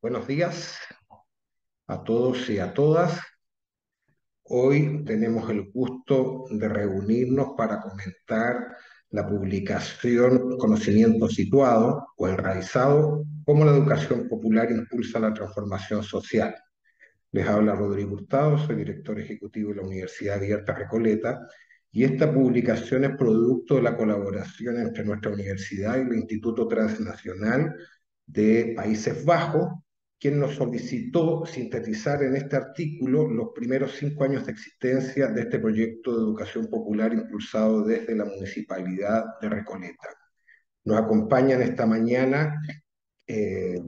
Buenos días a todos y a todas. Hoy tenemos el gusto de reunirnos para comentar la publicación Conocimiento Situado o Enraizado, cómo la educación popular impulsa la transformación social. Les habla Rodrigo Hurtado, soy director ejecutivo de la Universidad Abierta Recoleta y esta publicación es producto de la colaboración entre nuestra universidad y el Instituto Transnacional de Países Bajos, quien nos solicitó sintetizar en este artículo los primeros cinco años de existencia de este proyecto de educación popular impulsado desde la Municipalidad de Recoleta. Nos acompañan esta mañana eh,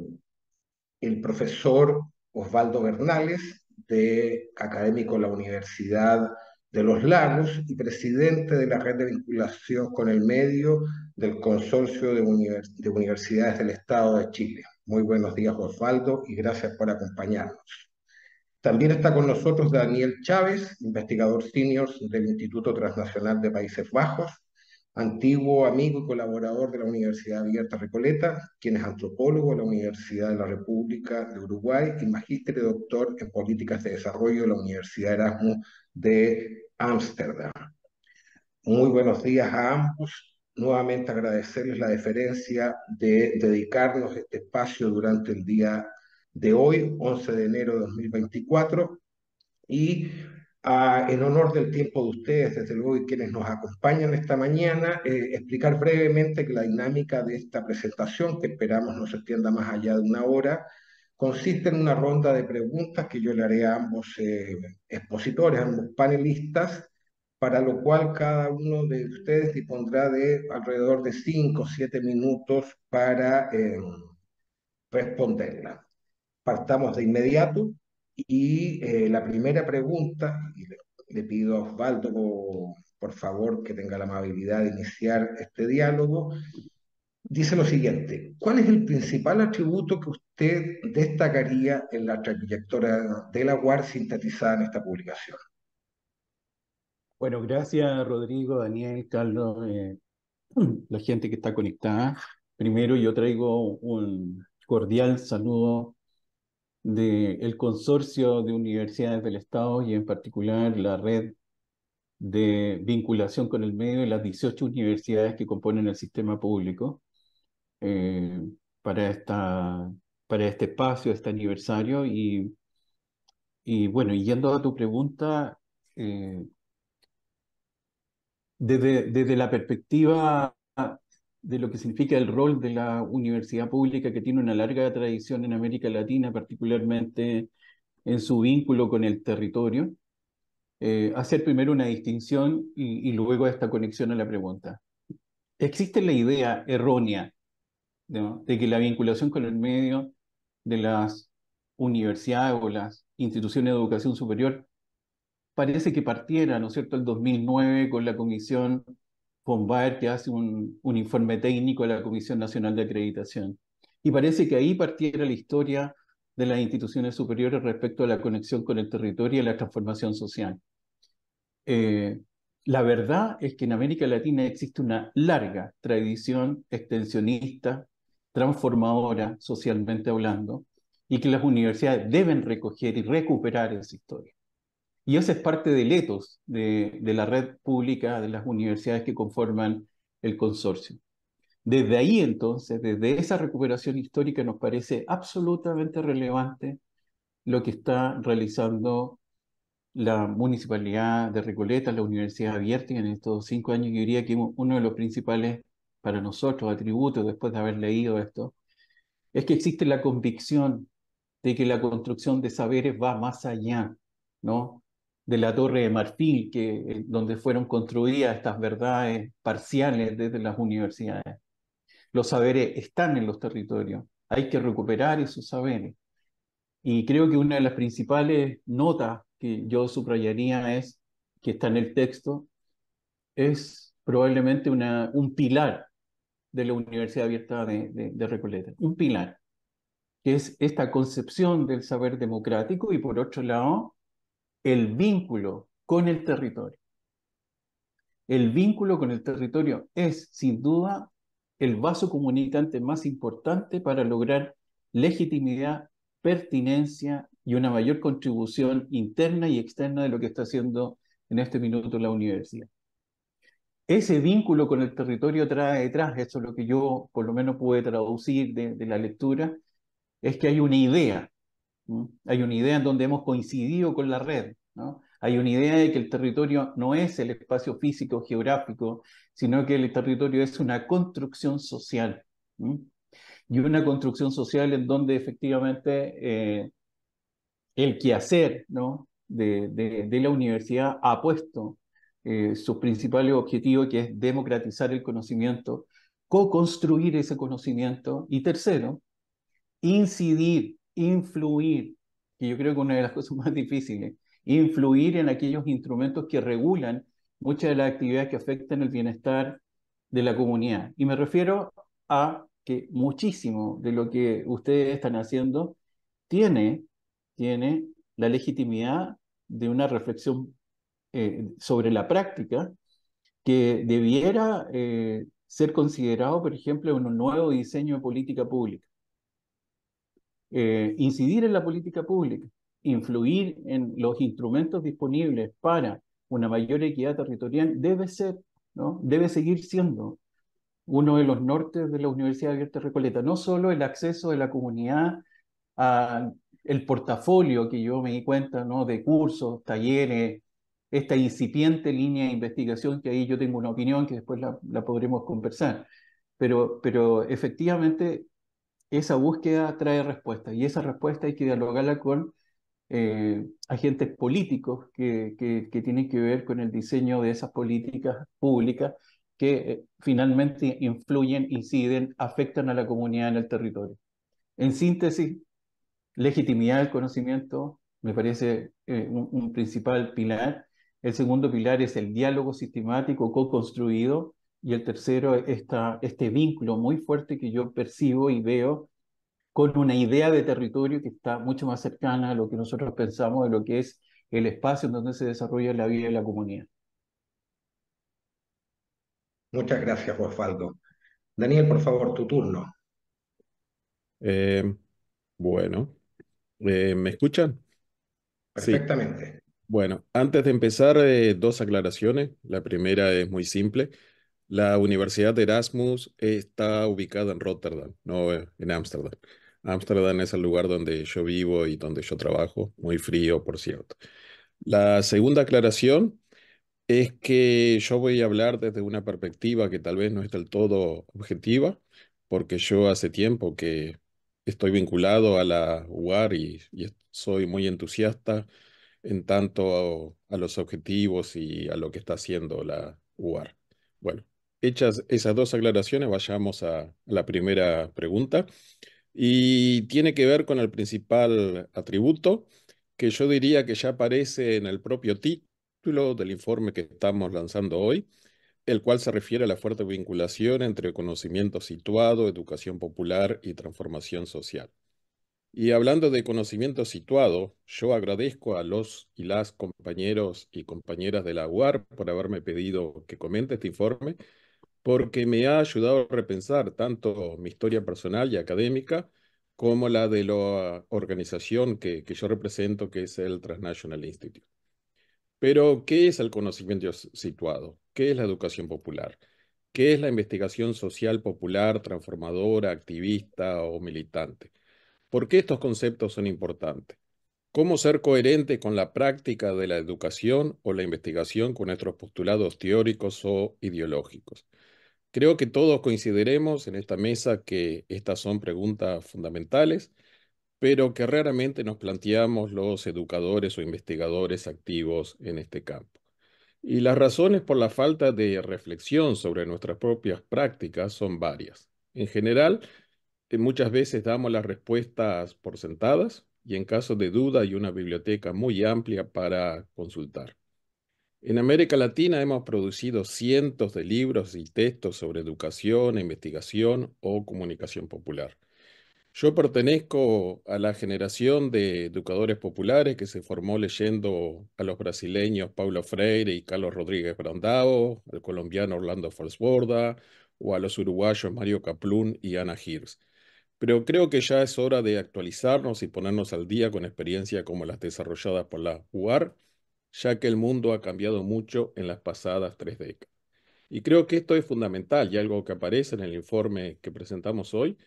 el profesor Osvaldo Bernales, de, académico de la Universidad de los Lagos y presidente de la red de vinculación con el medio del Consorcio de Universidades del Estado de Chile. Muy buenos días, Osvaldo, y gracias por acompañarnos. También está con nosotros Daniel Chávez, investigador senior del Instituto Transnacional de Países Bajos, antiguo amigo y colaborador de la Universidad Abierta Recoleta, quien es antropólogo de la Universidad de la República de Uruguay y magíster y doctor en políticas de desarrollo de la Universidad Erasmus de Ámsterdam. Muy buenos días a ambos nuevamente agradecerles la deferencia de dedicarnos este espacio durante el día de hoy, 11 de enero de 2024, y ah, en honor del tiempo de ustedes, desde luego, y quienes nos acompañan esta mañana, eh, explicar brevemente que la dinámica de esta presentación, que esperamos no se extienda más allá de una hora, consiste en una ronda de preguntas que yo le haré a ambos eh, expositores, a ambos panelistas, para lo cual cada uno de ustedes dispondrá de alrededor de 5 o 7 minutos para em, responderla. Partamos de inmediato y eh, la primera pregunta, y le, pido a Osvaldo, por favor, que tenga la amabilidad de iniciar este diálogo, dice lo siguiente, ¿cuál es el principal atributo que usted destacaría en la trayectoria de la UAR sintetizada en esta publicación? Bueno, gracias Rodrigo, Daniel, Carlos, eh, la gente que está conectada. Primero yo traigo un cordial saludo del consorcio de universidades del Estado y en particular la red de vinculación con el medio de las 18 universidades que componen el sistema público eh, para, esta, para este espacio, este aniversario. Y, y bueno, yendo a tu pregunta, eh, desde, la perspectiva de lo que significa el rol de la universidad pública que tiene una larga tradición en América Latina, particularmente en su vínculo con el territorio, eh, hacer primero una distinción y, luego esta conexión a la pregunta. Existe la idea errónea de que la vinculación con el medio de las universidades o las instituciones de educación superior parece que partiera, ¿no es cierto?, el 2009 con la comisión von que hace un, informe técnico a la Comisión Nacional de Acreditación. Y parece que ahí partiera la historia de las instituciones superiores respecto a la conexión con el territorio y la transformación social. Eh, la verdad es que en América Latina existe una larga tradición extensionista, transformadora socialmente hablando, y que las universidades deben recoger y recuperar esa historia. Y eso es parte del ethos de, la red pública de las universidades que conforman el consorcio. Desde ahí entonces, desde esa recuperación histórica, nos parece absolutamente relevante lo que está realizando la Municipalidad de Recoleta, la Universidad Abierta, en estos cinco años yo diría que uno de los principales para nosotros atributos, después de haber leído esto, es que existe la convicción de que la construcción de saberes va más allá ¿no? de la Torre de Marfil, que, eh, donde fueron construidas estas verdades parciales desde las universidades. Los saberes están en los territorios, hay que recuperar esos saberes. Y creo que una de las principales notas que yo subrayaría es, que está en el texto, es probablemente una, un pilar de la Universidad Abierta de, de, Recoleta, un pilar, que es esta concepción del saber democrático y por otro lado, el vínculo con el territorio. El vínculo con el territorio es, sin duda, el vaso comunicante más importante para lograr legitimidad, pertinencia y una mayor contribución interna y externa de lo que está haciendo en este minuto la universidad. Ese vínculo con el territorio trae detrás, eso es lo que yo por lo menos pude traducir de, de la lectura, es que hay una idea hay una idea en donde hemos coincidido con la red, ¿no? Hay una idea de que el territorio no es el espacio físico, geográfico, sino que el territorio es una construcción social. Y una construcción social en donde efectivamente eh, el quehacer ¿no? de, la universidad ha puesto eh, sus principales objetivos, que es democratizar el conocimiento, co-construir ese conocimiento y tercero, incidir influir, que yo creo que una de las cosas más difíciles, influir en aquellos instrumentos que regulan muchas de las actividades que afectan el bienestar de la comunidad. Y me refiero a que muchísimo de lo que ustedes están haciendo tiene, tiene la legitimidad de una reflexión eh, sobre la práctica que debiera eh, ser considerado, por ejemplo, en un nuevo diseño de política pública. Eh, incidir en la política pública, influir en los instrumentos disponibles para una mayor equidad territorial debe ser, ¿no? debe seguir siendo uno de los nortes de la Universidad Abierta de Recoleta. No solo el acceso de la comunidad al el portafolio que yo me di cuenta ¿no? de cursos, talleres, esta incipiente línea de investigación que ahí yo tengo una opinión que después la, la podremos conversar. Pero, pero efectivamente esa búsqueda trae respuesta y esa respuesta hay que dialogarla con eh, agentes políticos que, que, tienen que ver con el diseño de esas políticas públicas que eh, finalmente influyen, inciden, afectan a la comunidad en el territorio. En síntesis, legitimidad del conocimiento me parece eh, un, un principal pilar. El segundo pilar es el diálogo sistemático co-construido y el tercero, esta, este vínculo muy fuerte que yo percibo y veo con una idea de territorio que está mucho más cercana a lo que nosotros pensamos de lo que es el espacio en donde se desarrolla la vida de la comunidad. Muchas gracias, Osvaldo. Daniel, por favor, tu turno. Eh, bueno, eh, ¿me escuchan? Perfectamente. Bueno, antes de empezar, eh, dos aclaraciones. La primera es muy simple. La Universidad de Erasmus está ubicada en Rotterdam, no en Ámsterdam. Ámsterdam es el lugar donde yo vivo y donde yo trabajo, muy frío, por cierto. La segunda aclaración es que yo voy a hablar desde una perspectiva que tal vez no es del todo objetiva, porque yo hace tiempo que estoy vinculado a la UAR y, soy muy entusiasta en tanto a, a, los objetivos y a lo que está haciendo la UAR. Bueno, Hechas esas dos aclaraciones, vayamos a la primera pregunta. Y tiene que ver con el principal atributo, que yo diría que ya aparece en el propio título del informe que estamos lanzando hoy, el cual se refiere a la fuerte vinculación entre conocimiento situado, educación popular y transformación social. Y hablando de conocimiento situado, yo agradezco a los y las compañeros y compañeras de la UAR por haberme pedido que comente este informe porque me ha ayudado a repensar tanto mi historia personal y académica como la de la organización que, yo represento, que es el Transnational Institute. Pero, ¿qué es el conocimiento situado? ¿Qué es la educación popular? ¿Qué es la investigación social popular, transformadora, activista o militante? ¿Por qué estos conceptos son importantes? ¿Cómo ser coherente con la práctica de la educación o la investigación con nuestros postulados teóricos o ideológicos? Creo que todos coincidiremos en esta mesa que estas son preguntas fundamentales, pero que raramente nos planteamos los educadores o investigadores activos en este campo. Y las razones por la falta de reflexión sobre nuestras propias prácticas son varias. En general, eh, muchas veces damos las respuestas por sentadas y en caso de duda hay una biblioteca muy amplia para consultar. En América Latina hemos producido cientos de libros y textos sobre educación, investigación o comunicación popular. Yo pertenezco a la generación de educadores populares que se formó leyendo a los brasileños Paulo Freire y Carlos Rodríguez Brandao, al colombiano Orlando Falsborda o a los uruguayos Mario Caplún y Ana Girs. Pero creo que ya es hora de actualizarnos y ponernos al día con experiencias como las desarrolladas por la UAR ya que el mundo ha cambiado mucho en las pasadas tres décadas. Y creo que esto es fundamental y algo que aparece en el informe que presentamos hoy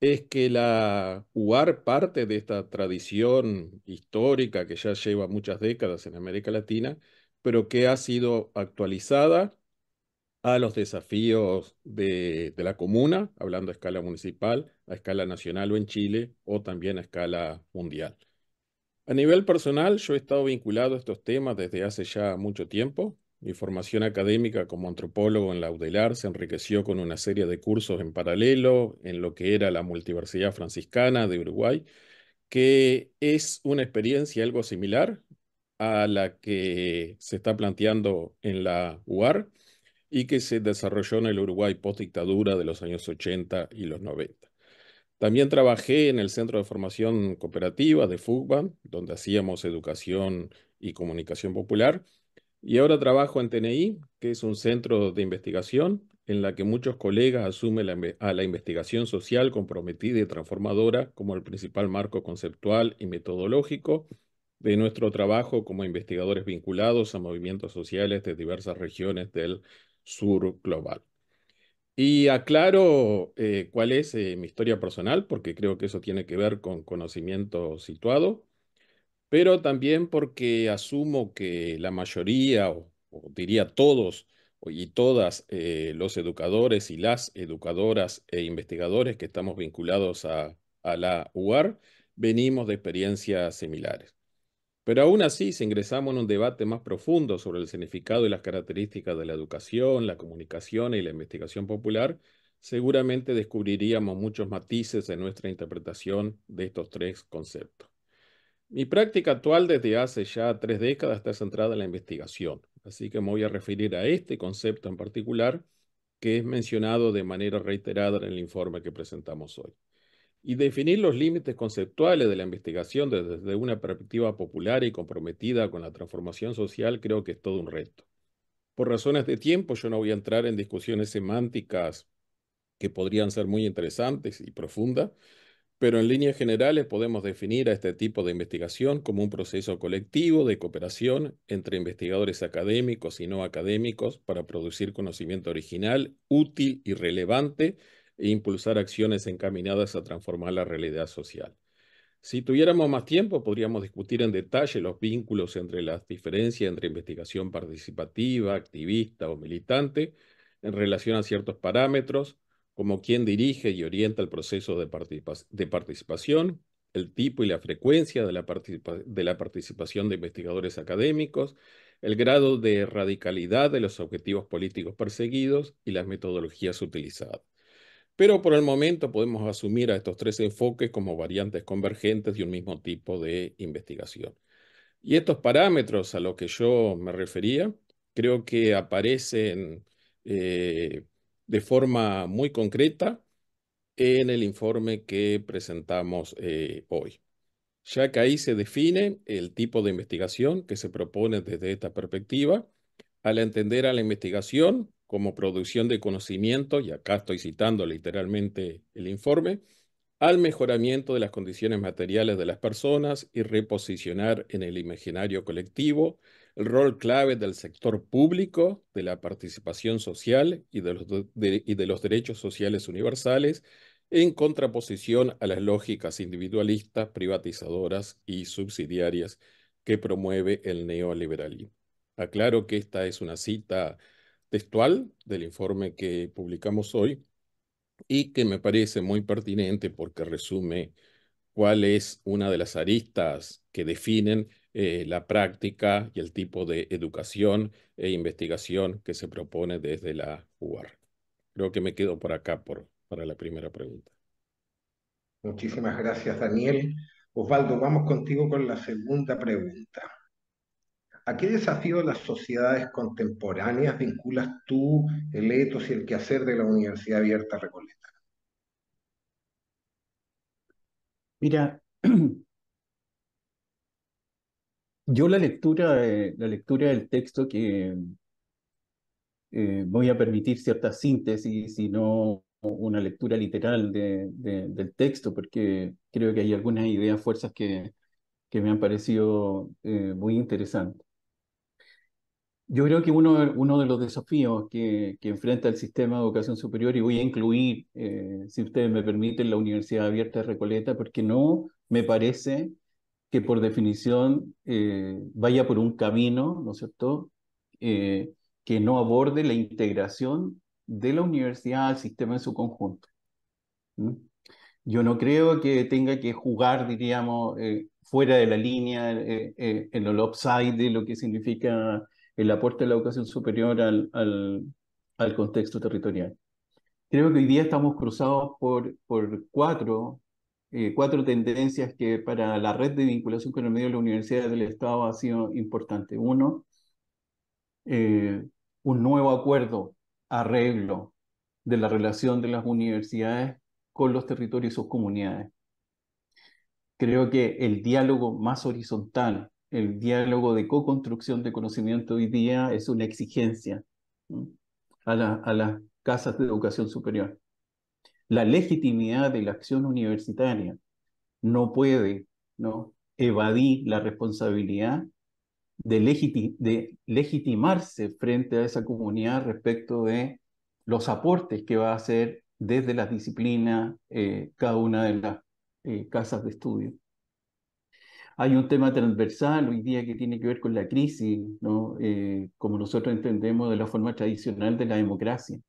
es que la UAR parte de esta tradición histórica que ya lleva muchas décadas en América Latina, pero que ha sido actualizada a los desafíos de, de la comuna, hablando a escala municipal, a escala nacional o en Chile, o también a escala mundial. A nivel personal, yo he estado vinculado a estos temas desde hace ya mucho tiempo. Mi formación académica como antropólogo en la UDELAR se enriqueció con una serie de cursos en paralelo en lo que era la Multiversidad Franciscana de Uruguay, que es una experiencia algo similar a la que se está planteando en la UAR y que se desarrolló en el Uruguay post dictadura de los años 80 y los 90. También trabajé en el Centro de Formación Cooperativa de FUGBA, donde hacíamos educación y comunicación popular. Y ahora trabajo en TNI, que es un centro de investigación en la que muchos colegas asumen a la investigación social comprometida y transformadora como el principal marco conceptual y metodológico de nuestro trabajo como investigadores vinculados a movimientos sociales de diversas regiones del sur global. Y aclaro eh, cuál es eh, mi historia personal, porque creo que eso tiene que ver con conocimiento situado, pero también porque asumo que la mayoría, o, diría todos y todas eh, los educadores y las educadoras e investigadores que estamos vinculados a la UAR, venimos de experiencias similares. Pero aún así, si ingresamos en un debate más profundo sobre el significado y las características de la educación, la comunicación y la investigación popular, seguramente descubriríamos muchos matices en nuestra interpretación de estos tres conceptos. Mi práctica actual desde hace ya tres décadas está centrada en la investigación, así que me voy a referir a este concepto en particular que es mencionado de manera reiterada en el informe que presentamos hoy y definir los límites conceptuales de la investigación desde una perspectiva popular y comprometida con la transformación social creo que es todo un reto. Por razones de tiempo yo no voy a entrar en discusiones semánticas que podrían ser muy interesantes y profundas, pero en líneas generales podemos definir a este tipo de investigación como un proceso colectivo de cooperación entre investigadores académicos y no académicos para producir conocimiento original, útil y relevante e impulsar acciones encaminadas a transformar la realidad social. Si tuviéramos más tiempo, podríamos discutir en detalle los vínculos entre las diferencias entre investigación participativa, activista o militante en relación a ciertos parámetros, como quién dirige y orienta el proceso de, participación, el tipo y la frecuencia de la, participación de investigadores académicos, el grado de radicalidad de los objetivos políticos perseguidos y las metodologías utilizadas. Pero por el momento podemos asumir a estos tres enfoques como variantes convergentes de un mismo tipo de investigación. Y estos parámetros a los que yo me refería, creo que aparecen eh, de forma muy concreta en el informe que presentamos eh, hoy, ya que ahí se define el tipo de investigación que se propone desde esta perspectiva, al entender a la investigación como producción de conocimiento, y acá estoy citando literalmente el informe, al mejoramiento de las condiciones materiales de las personas y reposicionar en el imaginario colectivo el rol clave del sector público, de la participación social y de los, y de los derechos sociales universales en contraposición a las lógicas individualistas, privatizadoras y subsidiarias que promueve el neoliberalismo. Aclaro que esta es una cita textual del informe que publicamos hoy y que me parece muy pertinente porque resume cuál es una de las aristas que definen eh, la práctica y el tipo de educación e investigación que se propone desde la UAR. Creo que me quedo por acá por, para la primera pregunta. Muchísimas gracias, Daniel. Osvaldo, vamos contigo con la segunda pregunta. ¿A qué desafío las sociedades contemporáneas vinculas tú el etos y el quehacer de la Universidad Abierta Recoleta? Mira, yo la lectura, de, la lectura del texto que eh, voy a permitir cierta síntesis y no una lectura literal del texto, porque creo que hay algunas ideas, fuerzas que, que me han parecido eh, muy interesantes. Yo creo que uno, uno de los desafíos que, que, enfrenta el sistema de educación superior, y voy a incluir, eh, si ustedes me permiten, la Universidad Abierta de Recoleta, porque no me parece que por definición eh, vaya por un camino, ¿no es cierto?, eh, que no aborde la integración de la universidad al sistema en su conjunto. Yo no creo que tenga que jugar, diríamos, fuera de la línea, en el upside de lo que significa el aporte de la educación superior al, al, contexto territorial. Creo que hoy día estamos cruzados por, por cuatro, eh, cuatro tendencias que para la red de vinculación con el medio de la universidad del Estado ha sido importante. Uno, eh, un nuevo acuerdo, arreglo de la relación de las universidades con los territorios y sus comunidades. Creo que el diálogo más horizontal el diálogo de co-construcción de conocimiento hoy día es una exigencia a, las casas de educación superior. La legitimidad de la acción universitaria no puede ¿no? evadir la responsabilidad de, legitimarse frente a esa comunidad respecto de los aportes que va a hacer desde las disciplinas eh, cada una de las eh, casas de estudio. Hay un tema transversal hoy día que tiene que ver con la crisis, ¿no? Eh, como nosotros entendemos de la forma tradicional de la democracia.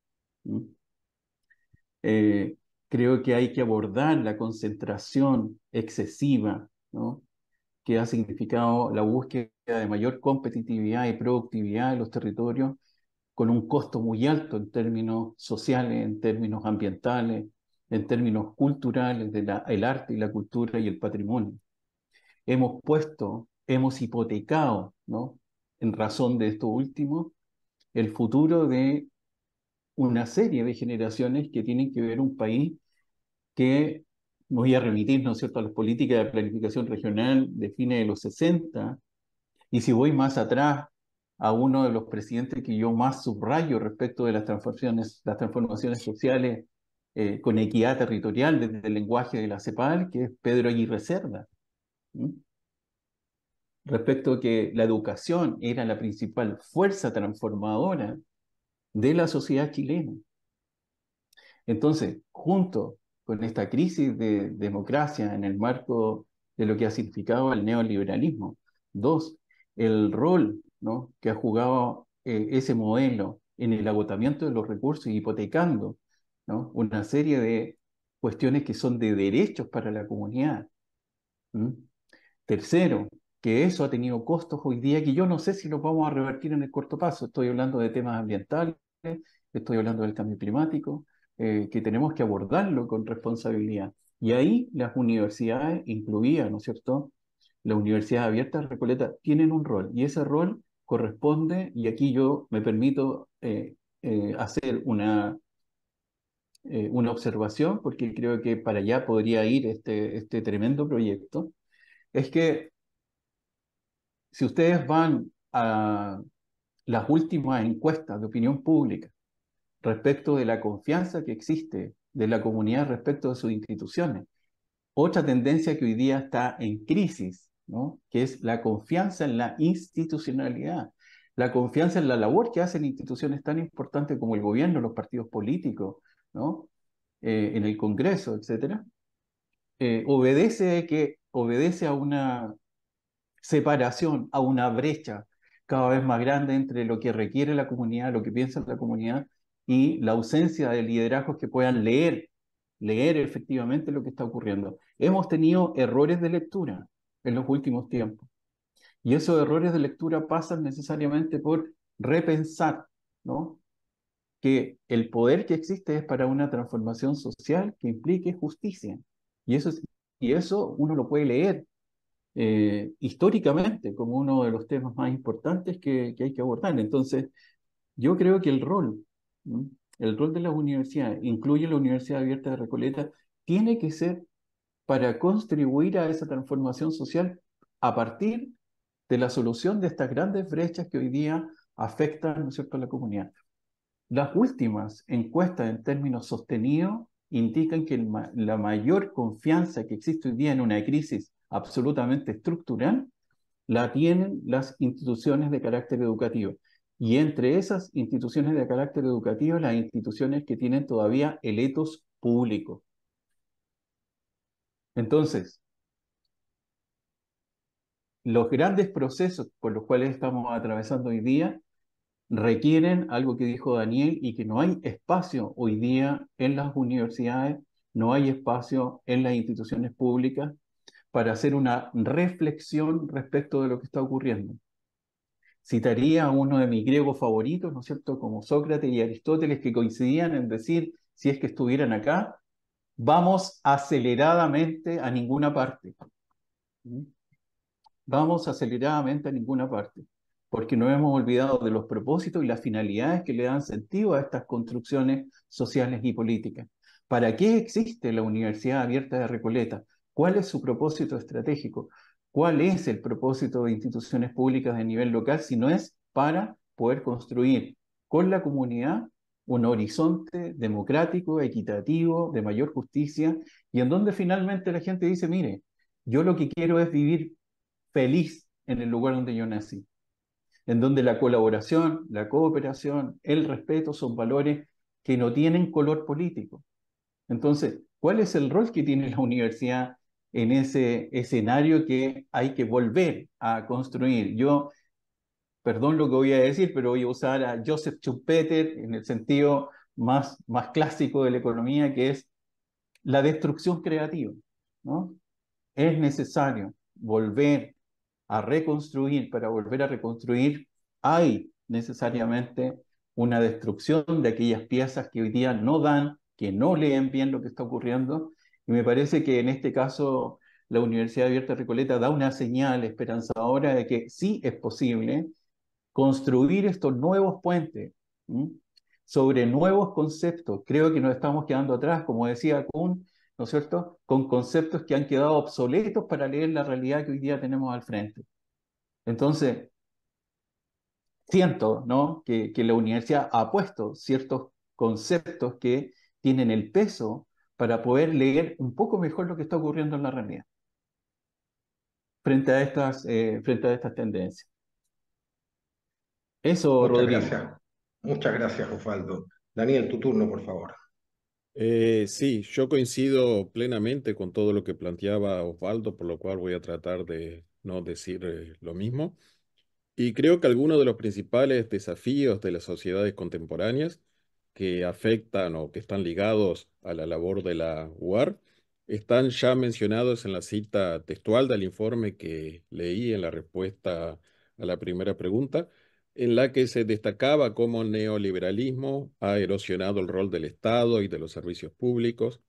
Eh, creo que hay que abordar la concentración excesiva ¿no? que ha significado la búsqueda de mayor competitividad y productividad en los territorios con un costo muy alto en términos sociales, en términos ambientales, en términos culturales, la el arte y la cultura y el patrimonio hemos puesto, hemos hipotecado, ¿no? En razón de esto último, el futuro de una serie de generaciones que tienen que ver un país que, voy a remitir, ¿no es cierto?, a las políticas de planificación regional de fines de los 60, y si voy más atrás, a uno de los presidentes que yo más subrayo respecto de las transformaciones, las transformaciones sociales eh, con equidad territorial desde el lenguaje de la CEPAL, que es Pedro Aguirre Cerda respecto a que la educación era la principal fuerza transformadora de la sociedad chilena. Entonces, junto con esta crisis de democracia en el marco de lo que ha significado el neoliberalismo, dos, el rol que ha jugado eh, ese modelo en el agotamiento de los recursos y hipotecando una serie de cuestiones que son de derechos para la comunidad. ¿Mm? Tercero, que eso ha tenido costos hoy día que yo no sé si los vamos a revertir en el corto plazo. Estoy hablando de temas ambientales, estoy hablando del cambio climático, eh, que tenemos que abordarlo con responsabilidad. Y ahí las universidades, incluidas, ¿no es cierto? La Universidad Abierta de Recoleta, tienen un rol y ese rol corresponde, y aquí yo me permito eh, eh, hacer una, una observación, porque creo que para allá podría ir este, este tremendo proyecto, es que si ustedes van a las últimas encuestas de opinión pública respecto de la confianza que existe de la comunidad respecto de sus instituciones, otra tendencia que hoy día está en crisis, ¿no? que es la confianza en la institucionalidad, la confianza en la labor que hacen instituciones tan importantes como el gobierno, los partidos políticos, ¿no? Eh, en el Congreso, etc. Eh, obedece, que, obedece a una separación, a una brecha cada vez más grande entre lo que requiere la comunidad, lo que piensa la comunidad y la ausencia de liderazgos que puedan leer, leer efectivamente lo que está ocurriendo. Hemos tenido errores de lectura en los últimos tiempos y esos errores de lectura pasan necesariamente por repensar, ¿no? que el poder que existe es para una transformación social que implique justicia. Y eso, y eso uno lo puede leer eh, históricamente como uno de los temas más importantes que, hay que abordar. Entonces, yo creo que el rol, el rol de la universidad incluye la Universidad Abierta de Recoleta, tiene que ser para contribuir a esa transformación social a partir de la solución de estas grandes brechas que hoy día afectan ¿no es cierto? a la comunidad. Las últimas encuestas en términos sostenidos indican que la mayor confianza que existe hoy día en una crisis absolutamente estructural, la tienen las instituciones de carácter educativo. Y entre esas instituciones de carácter educativo, las instituciones que tienen todavía el etos público. Entonces, los grandes procesos por los cuales estamos atravesando hoy día requieren algo que dijo Daniel y que no hay espacio hoy día en las universidades, no hay espacio en las instituciones públicas para hacer una reflexión respecto de lo que está ocurriendo. Citaría a uno de mis griegos favoritos, ¿no es cierto?, como Sócrates y Aristóteles, que coincidían en decir, si es que estuvieran acá, vamos aceleradamente a ninguna parte. ¿Mm? Vamos aceleradamente a ninguna parte, porque no hemos olvidado de los propósitos y las finalidades que le dan sentido a estas construcciones sociales y políticas. ¿Para qué existe la Universidad Abierta de Recoleta? ¿Cuál es su propósito estratégico? ¿Cuál es el propósito de instituciones públicas de nivel local si no es para poder construir con la comunidad un horizonte democrático, equitativo, de mayor justicia, y en donde finalmente la gente dice, mire, yo lo que quiero es vivir feliz en el lugar donde yo nací, en donde la colaboración, la cooperación, el respeto son valores que no tienen color político. Entonces, ¿cuál es el rol que tiene la universidad en ese escenario que hay que volver a construir. Yo, perdón lo que voy a decir, pero voy a usar a Joseph Schumpeter en el sentido más, más clásico de la economía, que es la destrucción creativa. ¿no? Es necesario volver a reconstruir, para volver a reconstruir, hay necesariamente una destrucción de aquellas piezas que hoy día no dan, que no leen bien lo que está ocurriendo y me parece que en este caso la Universidad Abierta Recoleta da una señal esperanzadora de que sí es posible construir estos nuevos puentes sobre nuevos conceptos. Creo que nos estamos quedando atrás, como decía Kuhn, ¿no es cierto?, con conceptos que han quedado obsoletos para leer la realidad que hoy día tenemos al frente. Entonces, siento ¿no? que, que la universidad ha puesto ciertos conceptos que tienen el peso para poder leer un poco mejor lo que está ocurriendo en la realidad frente a estas, eh, frente a estas tendencias. Eso, Muchas Gracias. Muchas gracias, Osvaldo. Daniel, tu turno, por favor. Eh, sí, yo coincido plenamente con todo lo que planteaba Osvaldo, por lo cual voy a tratar de no decir eh, lo mismo. Y creo que algunos de los principales desafíos de las sociedades contemporáneas que afectan o que están ligados a la labor de la UAR están ya mencionados en la cita textual del informe que leí en la respuesta a la primera pregunta, en la que se destacaba cómo el neoliberalismo ha erosionado el rol del Estado y de los servicios públicos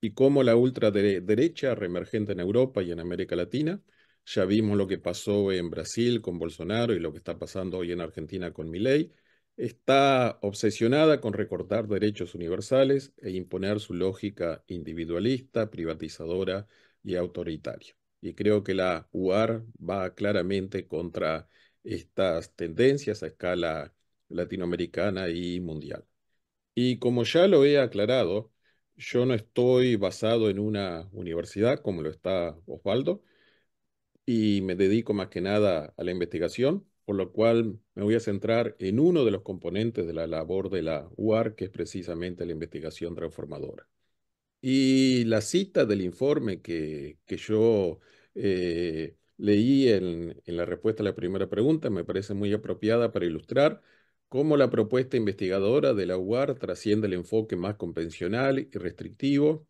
y cómo la ultraderecha reemergente en Europa y en América Latina, ya vimos lo que pasó en Brasil con Bolsonaro y lo que está pasando hoy en Argentina con Milei, está obsesionada con recortar derechos universales e imponer su lógica individualista, privatizadora y autoritaria. Y creo que la UAR va claramente contra estas tendencias a escala latinoamericana y mundial. Y como ya lo he aclarado, yo no estoy basado en una universidad como lo está Osvaldo, y me dedico más que nada a la investigación, por lo cual me voy a centrar en uno de los componentes de la labor de la UAR, que es precisamente la investigación transformadora. Y la cita del informe que, yo eh, leí en, en la respuesta a la primera pregunta me parece muy apropiada para ilustrar cómo la propuesta investigadora de la UAR trasciende el enfoque más convencional y restrictivo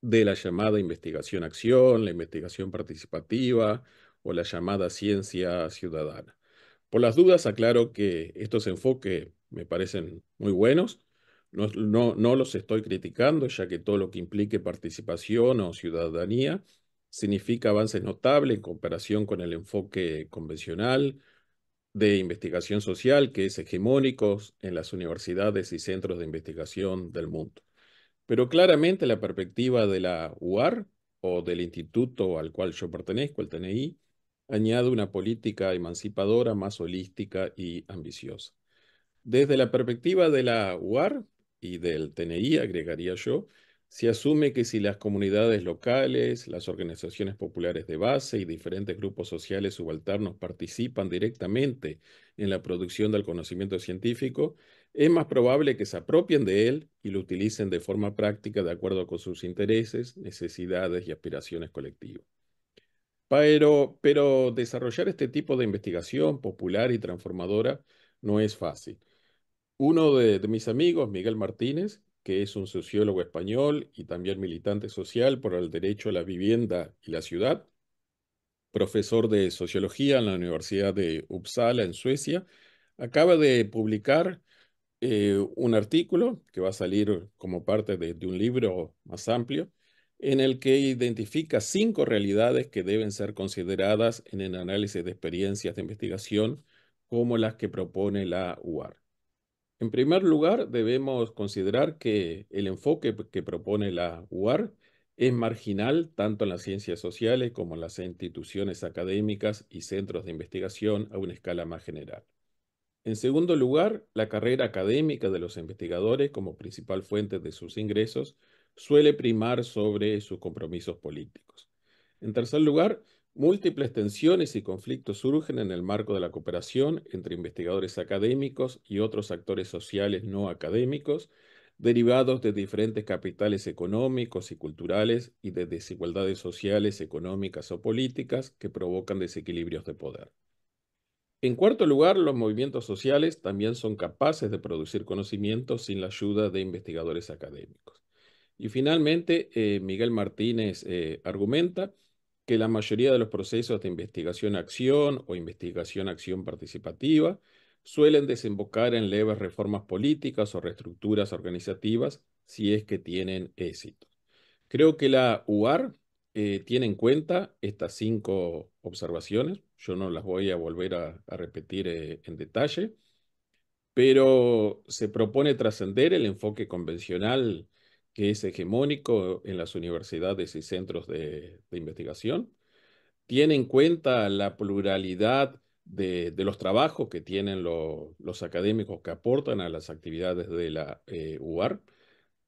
de la llamada investigación-acción, la investigación participativa, o la llamada ciencia ciudadana. Por las dudas, aclaro que estos enfoques me parecen muy buenos. No, los estoy criticando, ya que todo lo que implique participación o ciudadanía significa avances notables en comparación con el enfoque convencional de investigación social que es hegemónico en las universidades y centros de investigación del mundo. Pero claramente la perspectiva de la UAR o del instituto al cual yo pertenezco, el TNI, añade una política emancipadora más holística y ambiciosa. Desde la perspectiva de la UAR y del TNI, agregaría yo, se asume que si las comunidades locales, las organizaciones populares de base y diferentes grupos sociales subalternos participan directamente en la producción del conocimiento científico, es más probable que se apropien de él y lo utilicen de forma práctica de acuerdo con sus intereses, necesidades y aspiraciones colectivas. Pero, desarrollar este tipo de investigación popular y transformadora no es fácil. Uno de, mis amigos, Miguel Martínez, que es un sociólogo español y también militante social por el derecho a la vivienda y la ciudad, profesor de sociología en la Universidad de Uppsala, en Suecia, acaba de publicar eh, un artículo que va a salir como parte de un libro más amplio en el que identifica cinco realidades que deben ser consideradas en el análisis de experiencias de investigación como las que propone la UAR. En primer lugar, debemos considerar que el enfoque que propone la UAR es marginal tanto en las ciencias sociales como en las instituciones académicas y centros de investigación a una escala más general. En segundo lugar, la carrera académica de los investigadores como principal fuente de sus ingresos suele primar sobre sus compromisos políticos. En tercer lugar, múltiples tensiones y conflictos surgen en el marco de la cooperación entre investigadores académicos y otros actores sociales no académicos, derivados de diferentes capitales económicos y culturales y de desigualdades sociales, económicas o políticas que provocan desequilibrios de poder. En cuarto lugar, los movimientos sociales también son capaces de producir conocimiento sin la ayuda de investigadores académicos. Y finalmente, eh, Miguel Martínez eh, argumenta que la mayoría de los procesos de investigación-acción o investigación-acción participativa suelen desembocar en leves reformas políticas o reestructuras organizativas si es que tienen éxito. Creo que la UAR eh, tiene en cuenta estas cinco observaciones. Yo no las voy a volver a, a repetir en detalle, pero se propone trascender el enfoque convencional que es hegemónico en las universidades y centros de, investigación, tiene en cuenta la pluralidad de, los trabajos que tienen los académicos que aportan a las actividades de la eh, UAR,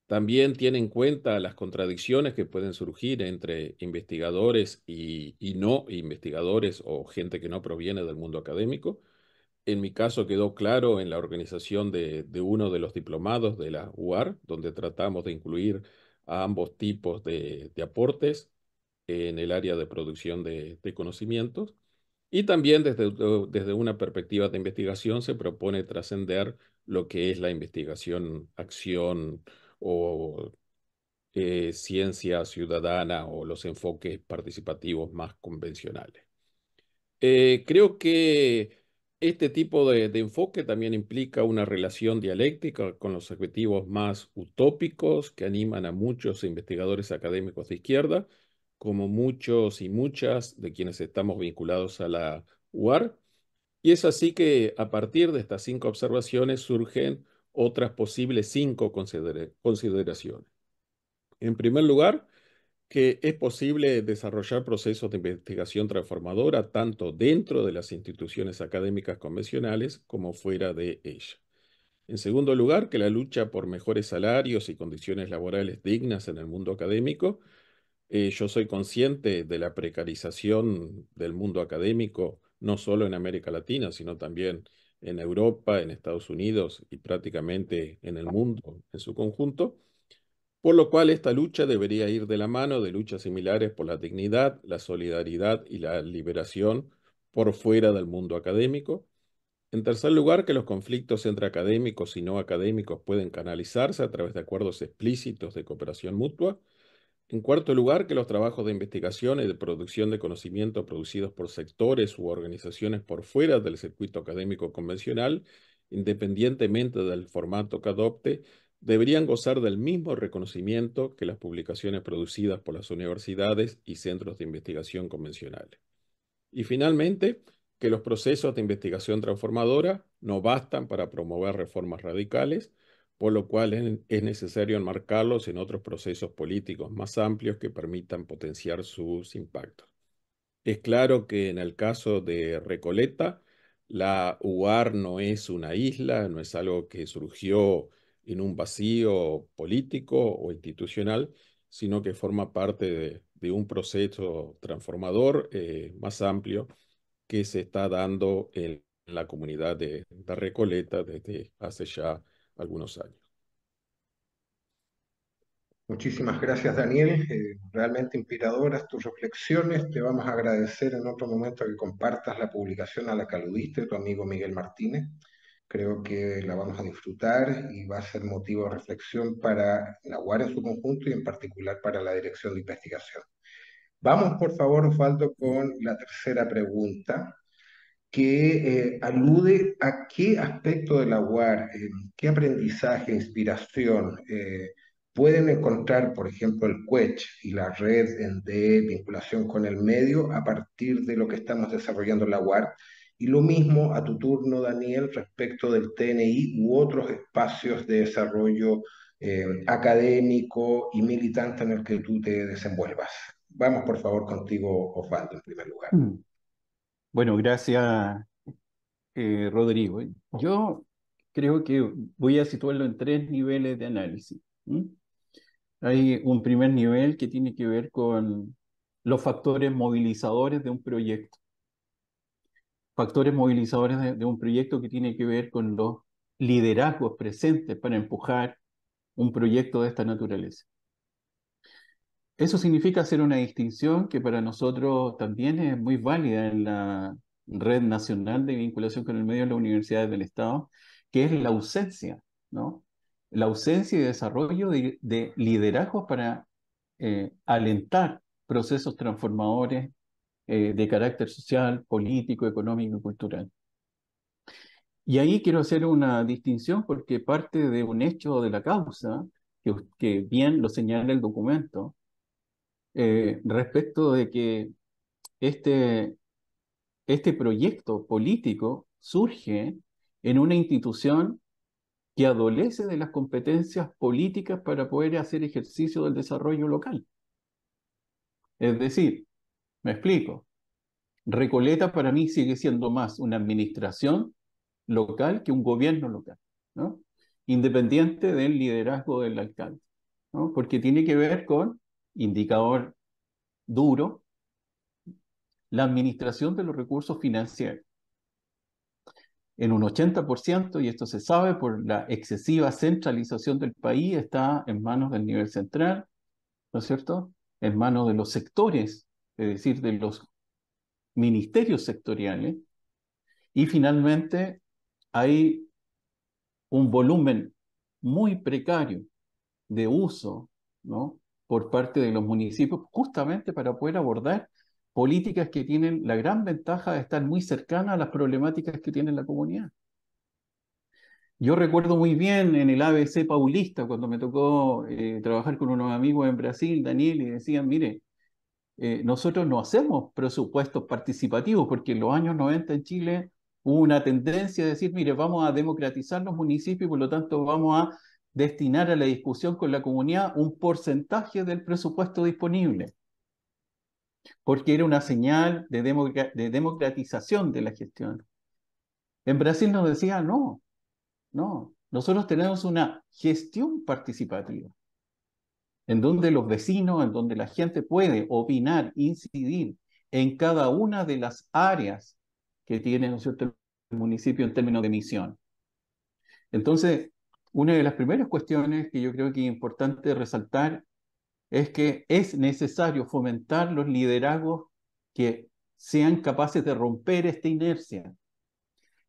también tiene en cuenta las contradicciones que pueden surgir entre investigadores y, no investigadores o gente que no proviene del mundo académico en mi caso quedó claro en la organización de, uno de los diplomados de la UAR, donde tratamos de incluir a ambos tipos de, aportes en el área de producción de, conocimientos. Y también desde, desde, una perspectiva de investigación se propone trascender lo que es la investigación, acción o eh, ciencia ciudadana o los enfoques participativos más convencionales. Eh, creo que este tipo de, enfoque también implica una relación dialéctica con los objetivos más utópicos que animan a muchos investigadores académicos de izquierda, como muchos y muchas de quienes estamos vinculados a la UAR. Y es así que a partir de estas cinco observaciones surgen otras posibles cinco consideraciones. En primer lugar, que es posible desarrollar procesos de investigación transformadora tanto dentro de las instituciones académicas convencionales como fuera de ella. En segundo lugar, que la lucha por mejores salarios y condiciones laborales dignas en el mundo académico. Eh, yo soy consciente de la precarización del mundo académico, no solo en América Latina, sino también en Europa, en Estados Unidos y prácticamente en el mundo en su conjunto por lo cual esta lucha debería ir de la mano de luchas similares por la dignidad, la solidaridad y la liberación por fuera del mundo académico. En tercer lugar, que los conflictos entre académicos y no académicos pueden canalizarse a través de acuerdos explícitos de cooperación mutua. En cuarto lugar, que los trabajos de investigación y de producción de conocimiento producidos por sectores u organizaciones por fuera del circuito académico convencional, independientemente del formato que adopte, deberían gozar del mismo reconocimiento que las publicaciones producidas por las universidades y centros de investigación convencionales. Y finalmente, que los procesos de investigación transformadora no bastan para promover reformas radicales, por lo cual es necesario enmarcarlos en otros procesos políticos más amplios que permitan potenciar sus impactos. Es claro que en el caso de Recoleta, la UAR no es una isla, no es algo que surgió en un vacío político o institucional, sino que forma parte de, un proceso transformador eh, más amplio que se está dando en la comunidad de, Recoleta desde hace ya algunos años. Muchísimas gracias, Daniel. Eh, realmente inspiradoras tus reflexiones. Te vamos a agradecer en otro momento que compartas la publicación a la que aludiste, tu amigo Miguel Martínez. Creo que la vamos a disfrutar y va a ser motivo de reflexión para la UAR en su conjunto y en particular para la Dirección de Investigación. Vamos, por favor, Osvaldo, con la tercera pregunta que eh, alude a qué aspecto de la UAR, qué aprendizaje, inspiración eh, pueden encontrar, por ejemplo, el CUECH y la red de vinculación con el medio a partir de lo que estamos desarrollando en la UAR y lo mismo a tu turno, Daniel, respecto del TNI u otros espacios de desarrollo eh, académico y militante en el que tú te desenvuelvas. Vamos, por favor, contigo, Osvaldo, en primer lugar. Mm. Bueno, gracias, eh, Rodrigo. Yo creo que voy a situarlo en tres niveles de análisis. Hay un primer nivel que tiene que ver con los factores movilizadores de un proyecto factores movilizadores de, un proyecto que tiene que ver con los liderazgos presentes para empujar un proyecto de esta naturaleza. Eso significa hacer una distinción que para nosotros también es muy válida en la red nacional de vinculación con el medio de las universidades del Estado, que es la ausencia, ¿no? La ausencia y desarrollo de, liderazgos para eh, alentar procesos transformadores eh, de carácter social, político, económico y cultural. Y ahí quiero hacer una distinción porque parte de un hecho de la causa, que, bien lo señala el documento, eh, respecto de que este, este proyecto político surge en una institución que adolece de las competencias políticas para poder hacer ejercicio del desarrollo local. Es decir, me explico. Recoleta para mí sigue siendo más una administración local que un gobierno local, ¿no? independiente del liderazgo del alcalde, porque tiene que ver con, indicador duro, la administración de los recursos financieros. En un 80%, y esto se sabe por la excesiva centralización del país, está en manos del nivel central, ¿no es cierto? En manos de los sectores es decir, de los ministerios sectoriales, y finalmente hay un volumen muy precario de uso ¿no? por parte de los municipios, justamente para poder abordar políticas que tienen la gran ventaja de estar muy cercanas a las problemáticas que tiene la comunidad. Yo recuerdo muy bien en el ABC Paulista, cuando me tocó eh, trabajar con unos amigos en Brasil, Daniel, y decían, mire, eh, nosotros no hacemos presupuestos participativos, porque en los años 90 en Chile hubo una tendencia de decir, mire, vamos a democratizar los municipios y por lo tanto vamos a destinar a la discusión con la comunidad un porcentaje del presupuesto disponible, porque era una señal de, democratización de la gestión. En Brasil nos decían, no, no, nosotros tenemos una gestión participativa en donde los vecinos, en donde la gente puede opinar, incidir en cada una de las áreas que tiene el municipio en términos de misión. Entonces, una de las primeras cuestiones que yo creo que es importante resaltar es que es necesario fomentar los liderazgos que sean capaces de romper esta inercia,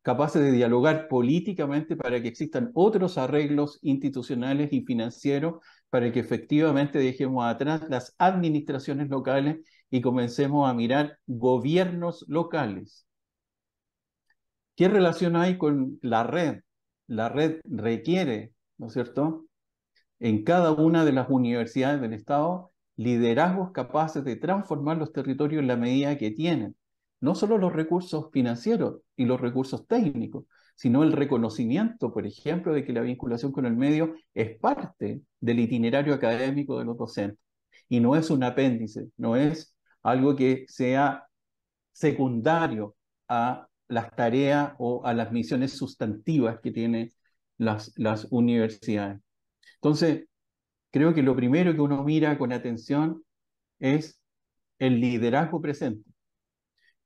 capaces de dialogar políticamente para que existan otros arreglos institucionales y financieros para que efectivamente dejemos atrás las administraciones locales y comencemos a mirar gobiernos locales. ¿Qué relación hay con la red? La red requiere, ¿no es cierto?, en cada una de las universidades del Estado liderazgos capaces de transformar los territorios en la medida que tienen no solo los recursos financieros y los recursos técnicos, sino el reconocimiento, por ejemplo, de que la vinculación con el medio es parte del itinerario académico de los docentes y no es un apéndice, no es algo que sea secundario a las tareas o a las misiones sustantivas que tienen las, las universidades. Entonces, creo que lo primero que uno mira con atención es el liderazgo presente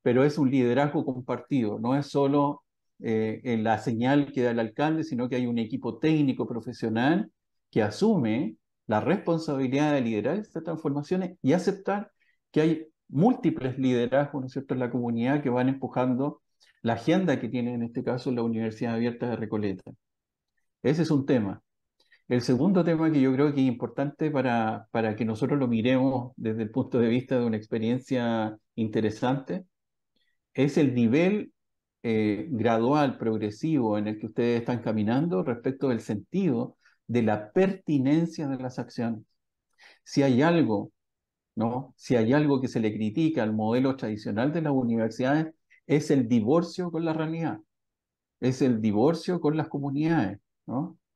pero es un liderazgo compartido, no es solo eh, en la señal que da el alcalde, sino que hay un equipo técnico profesional que asume la responsabilidad de liderar estas transformaciones y aceptar que hay múltiples liderazgos, ¿no es cierto?, en la comunidad que van empujando la agenda que tiene en este caso la Universidad Abierta de Recoleta. Ese es un tema. El segundo tema que yo creo que es importante para, para que nosotros lo miremos desde el punto de vista de una experiencia interesante es el nivel eh, gradual, progresivo en el que ustedes están caminando respecto del sentido de la pertinencia de las acciones. Si hay algo, ¿no? Si hay algo que se le critica al modelo tradicional de las universidades, es el divorcio con la realidad, es el divorcio con las comunidades,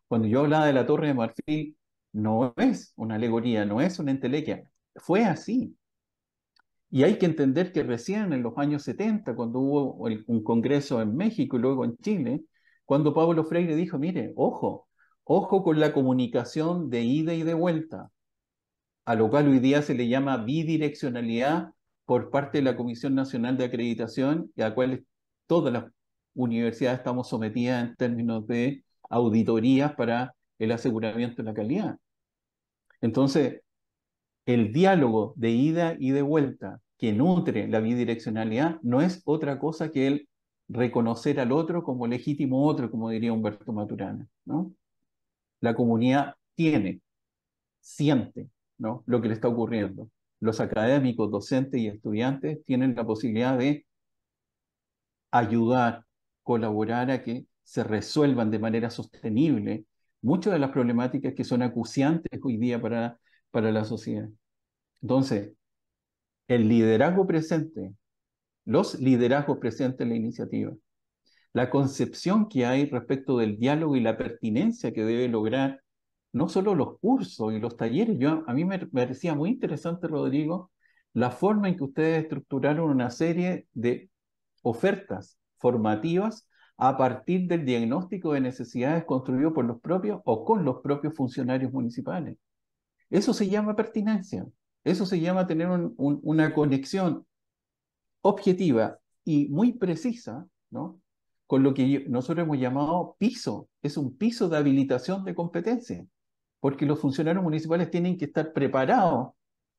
Cuando yo hablaba de la Torre de Marfil, no es una alegoría, no es una entelequia, fue así, y hay que entender que recién en los años 70, cuando hubo un congreso en México y luego en Chile, cuando Pablo Freire dijo, mire, ojo, ojo con la comunicación de ida y de vuelta, a lo cual hoy día se le llama bidireccionalidad por parte de la Comisión Nacional de Acreditación, a la cual todas las universidades estamos sometidas en términos de auditorías para el aseguramiento de la calidad. Entonces, el diálogo de ida y de vuelta que nutre la bidireccionalidad no es otra cosa que el reconocer al otro como legítimo otro, como diría Humberto Maturana. La comunidad tiene, siente ¿no? lo que le está ocurriendo. Los académicos, docentes y estudiantes tienen la posibilidad de ayudar, colaborar a que se resuelvan de manera sostenible muchas de las problemáticas que son acuciantes hoy día para para la sociedad. Entonces, el liderazgo presente, los liderazgos presentes en la iniciativa, la concepción que hay respecto del diálogo y la pertinencia que debe lograr no solo los cursos y los talleres. Yo, a mí me parecía muy interesante, Rodrigo, la forma en que ustedes estructuraron una serie de ofertas formativas a partir del diagnóstico de necesidades construido por los propios o con los propios funcionarios municipales. Eso se llama pertinencia, eso se llama tener una conexión objetiva y muy precisa, ¿no? Con lo que nosotros hemos llamado piso, es un piso de habilitación de competencia, porque los funcionarios municipales tienen que estar preparados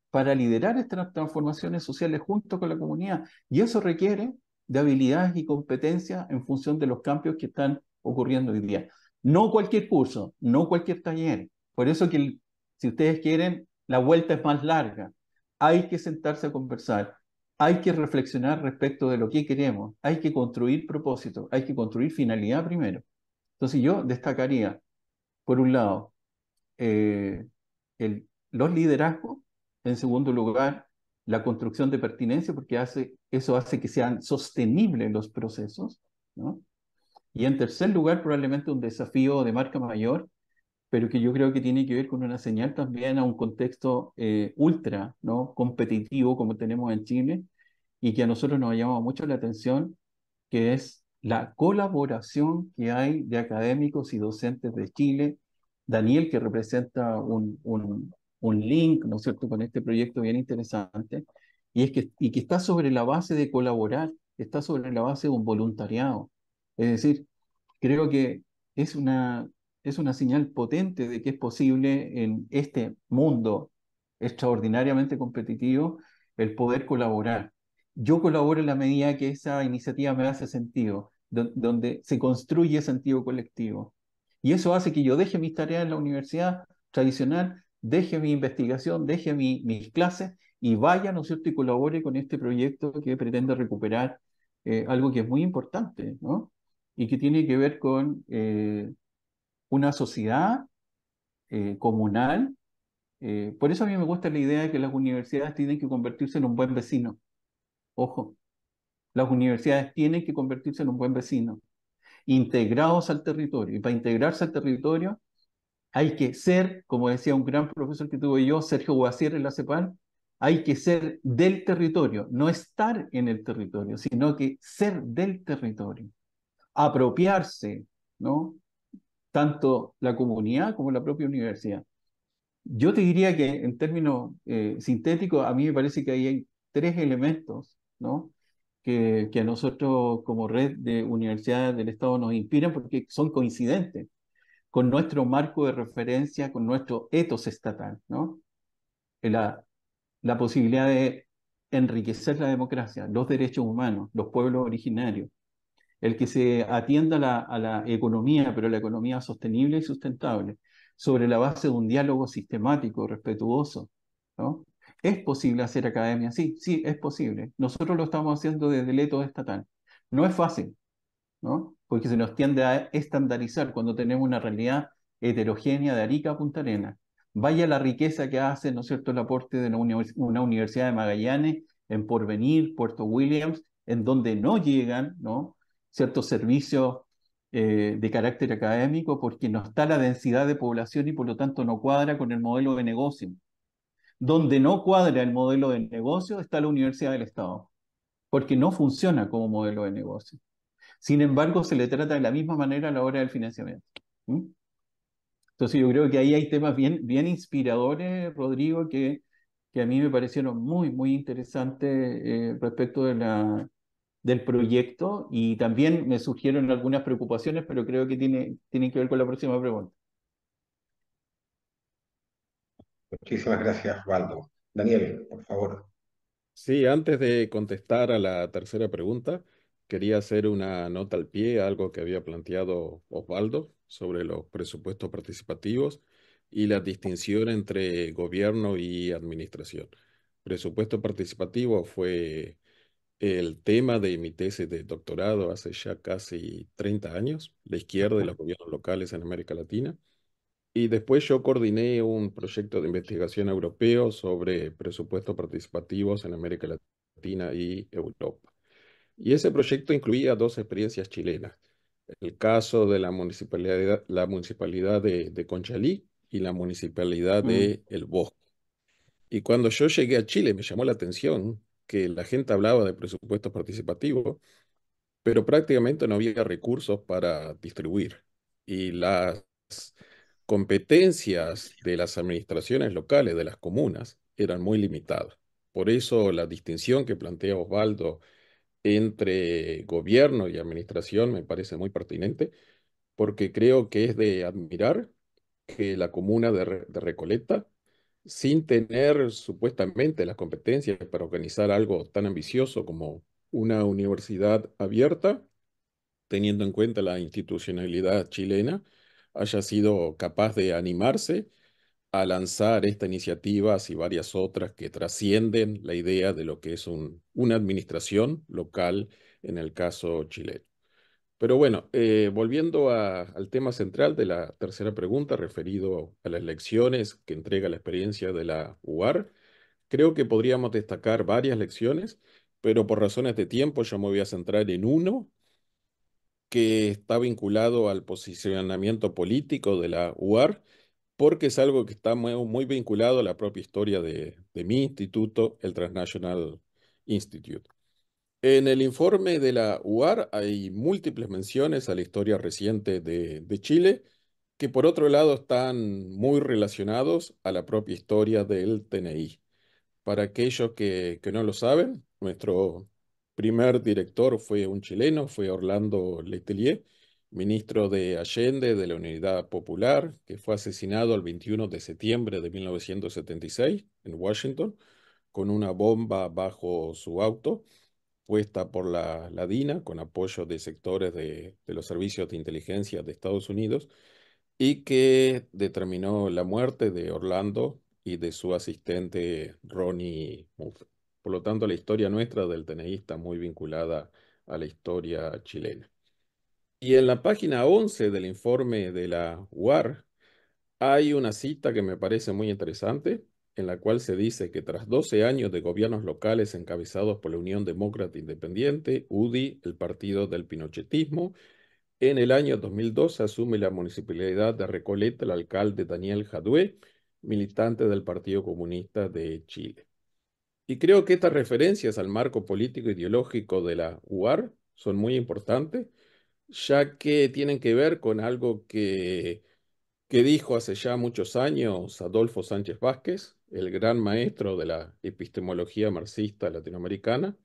para liderar estas transformaciones sociales junto con la comunidad, y eso requiere de habilidades y competencias en función de los cambios que están ocurriendo hoy día. No cualquier curso, no cualquier taller. Por eso que el, si ustedes quieren, la vuelta es más larga. Hay que sentarse a conversar, hay que reflexionar respecto de lo que queremos, hay que construir propósito, hay que construir finalidad primero. Entonces yo destacaría, por un lado, eh, el, los liderazgos, en segundo lugar, la construcción de pertinencia, porque hace, eso hace que sean sostenibles los procesos, ¿no? Y en tercer lugar, probablemente un desafío de marca mayor, pero que yo creo que tiene que ver con una señal también a un contexto eh, ultra ¿no? competitivo como tenemos en Chile y que a nosotros nos ha llamado mucho la atención, que es la colaboración que hay de académicos y docentes de Chile. Daniel, que representa un, un, un link, ¿no es cierto?, con este proyecto bien interesante, y, es que, y que está sobre la base de colaborar, está sobre la base de un voluntariado. Es decir, creo que es una es una señal potente de que es posible en este mundo extraordinariamente competitivo el poder colaborar. Yo colaboro en la medida que esa iniciativa me hace sentido, donde se construye sentido colectivo. Y eso hace que yo deje mis tareas en la universidad tradicional, deje mi investigación, deje mis clases y vaya, ¿no es cierto?, y colabore con este proyecto que pretende recuperar eh, algo que es muy importante, ¿no? Y que tiene que ver con eh, una sociedad eh, comunal. Eh, por eso a mí me gusta la idea de que las universidades tienen que convertirse en un buen vecino. Ojo, las universidades tienen que convertirse en un buen vecino, integrados al territorio. Y para integrarse al territorio hay que ser, como decía un gran profesor que tuve yo, Sergio Guasier en la CEPAL, hay que ser del territorio, no estar en el territorio, sino que ser del territorio, apropiarse, ¿no? tanto la comunidad como la propia universidad. Yo te diría que en términos eh, sintéticos, a mí me parece que hay tres elementos ¿no? que, que a nosotros como red de universidades del Estado nos inspiran porque son coincidentes con nuestro marco de referencia, con nuestro etos estatal. ¿no? La, la posibilidad de enriquecer la democracia, los derechos humanos, los pueblos originarios, el que se atienda a la economía, pero la economía sostenible y sustentable, sobre la base de un diálogo sistemático, respetuoso. ¿no? ¿Es posible hacer academia? Sí, sí, es posible. Nosotros lo estamos haciendo desde leto eto estatal. No es fácil, ¿no? porque se nos tiende a estandarizar cuando tenemos una realidad heterogénea de Arica a Punta Arenas. Vaya la riqueza que hace, ¿no es cierto?, el aporte de una universidad de Magallanes en Porvenir, Puerto Williams, en donde no llegan, ¿no? ciertos servicios eh, de carácter académico porque no está la densidad de población y por lo tanto no cuadra con el modelo de negocio. Donde no cuadra el modelo de negocio está la Universidad del Estado, porque no funciona como modelo de negocio. Sin embargo, se le trata de la misma manera a la hora del financiamiento. Entonces yo creo que ahí hay temas bien, bien inspiradores, Rodrigo, que, que a mí me parecieron muy, muy interesantes eh, respecto de la, del proyecto y también me surgieron algunas preocupaciones, pero creo que tiene, tienen que ver con la próxima pregunta. Muchísimas gracias, Osvaldo. Daniel, por favor. Sí, antes de contestar a la tercera pregunta, quería hacer una nota al pie, algo que había planteado Osvaldo sobre los presupuestos participativos y la distinción entre gobierno y administración. Presupuesto participativo fue el tema de mi tesis de doctorado hace ya casi 30 años, la izquierda y los gobiernos locales en América Latina. Y después yo coordiné un proyecto de investigación europeo sobre presupuestos participativos en América Latina y Europa. Y ese proyecto incluía dos experiencias chilenas. El caso de la municipalidad, la municipalidad de, de Conchalí y la municipalidad mm. de El Bosque. Y cuando yo llegué a Chile me llamó la atención que la gente hablaba de presupuestos participativos, pero prácticamente no había recursos para distribuir. Y las competencias de las administraciones locales, de las comunas, eran muy limitadas. Por eso la distinción que plantea Osvaldo entre gobierno y administración me parece muy pertinente, porque creo que es de admirar que la comuna de, de Recoleta sin tener supuestamente las competencias para organizar algo tan ambicioso como una universidad abierta, teniendo en cuenta la institucionalidad chilena, haya sido capaz de animarse a lanzar esta iniciativa y varias otras que trascienden la idea de lo que es una administración local en el caso chileno. Pero bueno, eh, volviendo al tema central de la tercera pregunta referido a las lecciones que entrega la experiencia de la UAR, creo que podríamos destacar varias lecciones, pero por razones de tiempo yo me voy a centrar en uno que está vinculado al posicionamiento político de la UAR, porque es algo que está muy, vinculado a la propia historia de mi instituto, el Transnational Institute. En el informe de la UAR hay múltiples menciones a la historia reciente de, Chile, que por otro lado están muy relacionados a la propia historia del TNI. Para aquellos que, que no lo saben, nuestro primer director fue un chileno, fue Orlando Letelier, ministro de Allende de la Unidad Popular, que fue asesinado el 21 de septiembre de 1976 en Washington con una bomba bajo su auto puesta por la, la DINA con apoyo de sectores de, los servicios de inteligencia de Estados Unidos y que determinó la muerte de Orlando y de su asistente Ronnie Por lo tanto, la historia nuestra del tenista muy vinculada a la historia chilena. Y en la página 11 del informe de la UAR hay una cita que me parece muy interesante, en la cual se dice que tras 12 años de gobiernos locales encabezados por la Unión Demócrata Independiente, UDI, el partido del pinochetismo, en el año 2002 asume la municipalidad de Recoleta el alcalde Daniel Jadue, militante del Partido Comunista de Chile. Y creo que estas referencias al marco político ideológico de la UAR son muy importantes, ya que tienen que ver con algo que, que dijo hace ya muchos años Adolfo Sánchez Vázquez, el gran maestro de la epistemología marxista latinoamericana,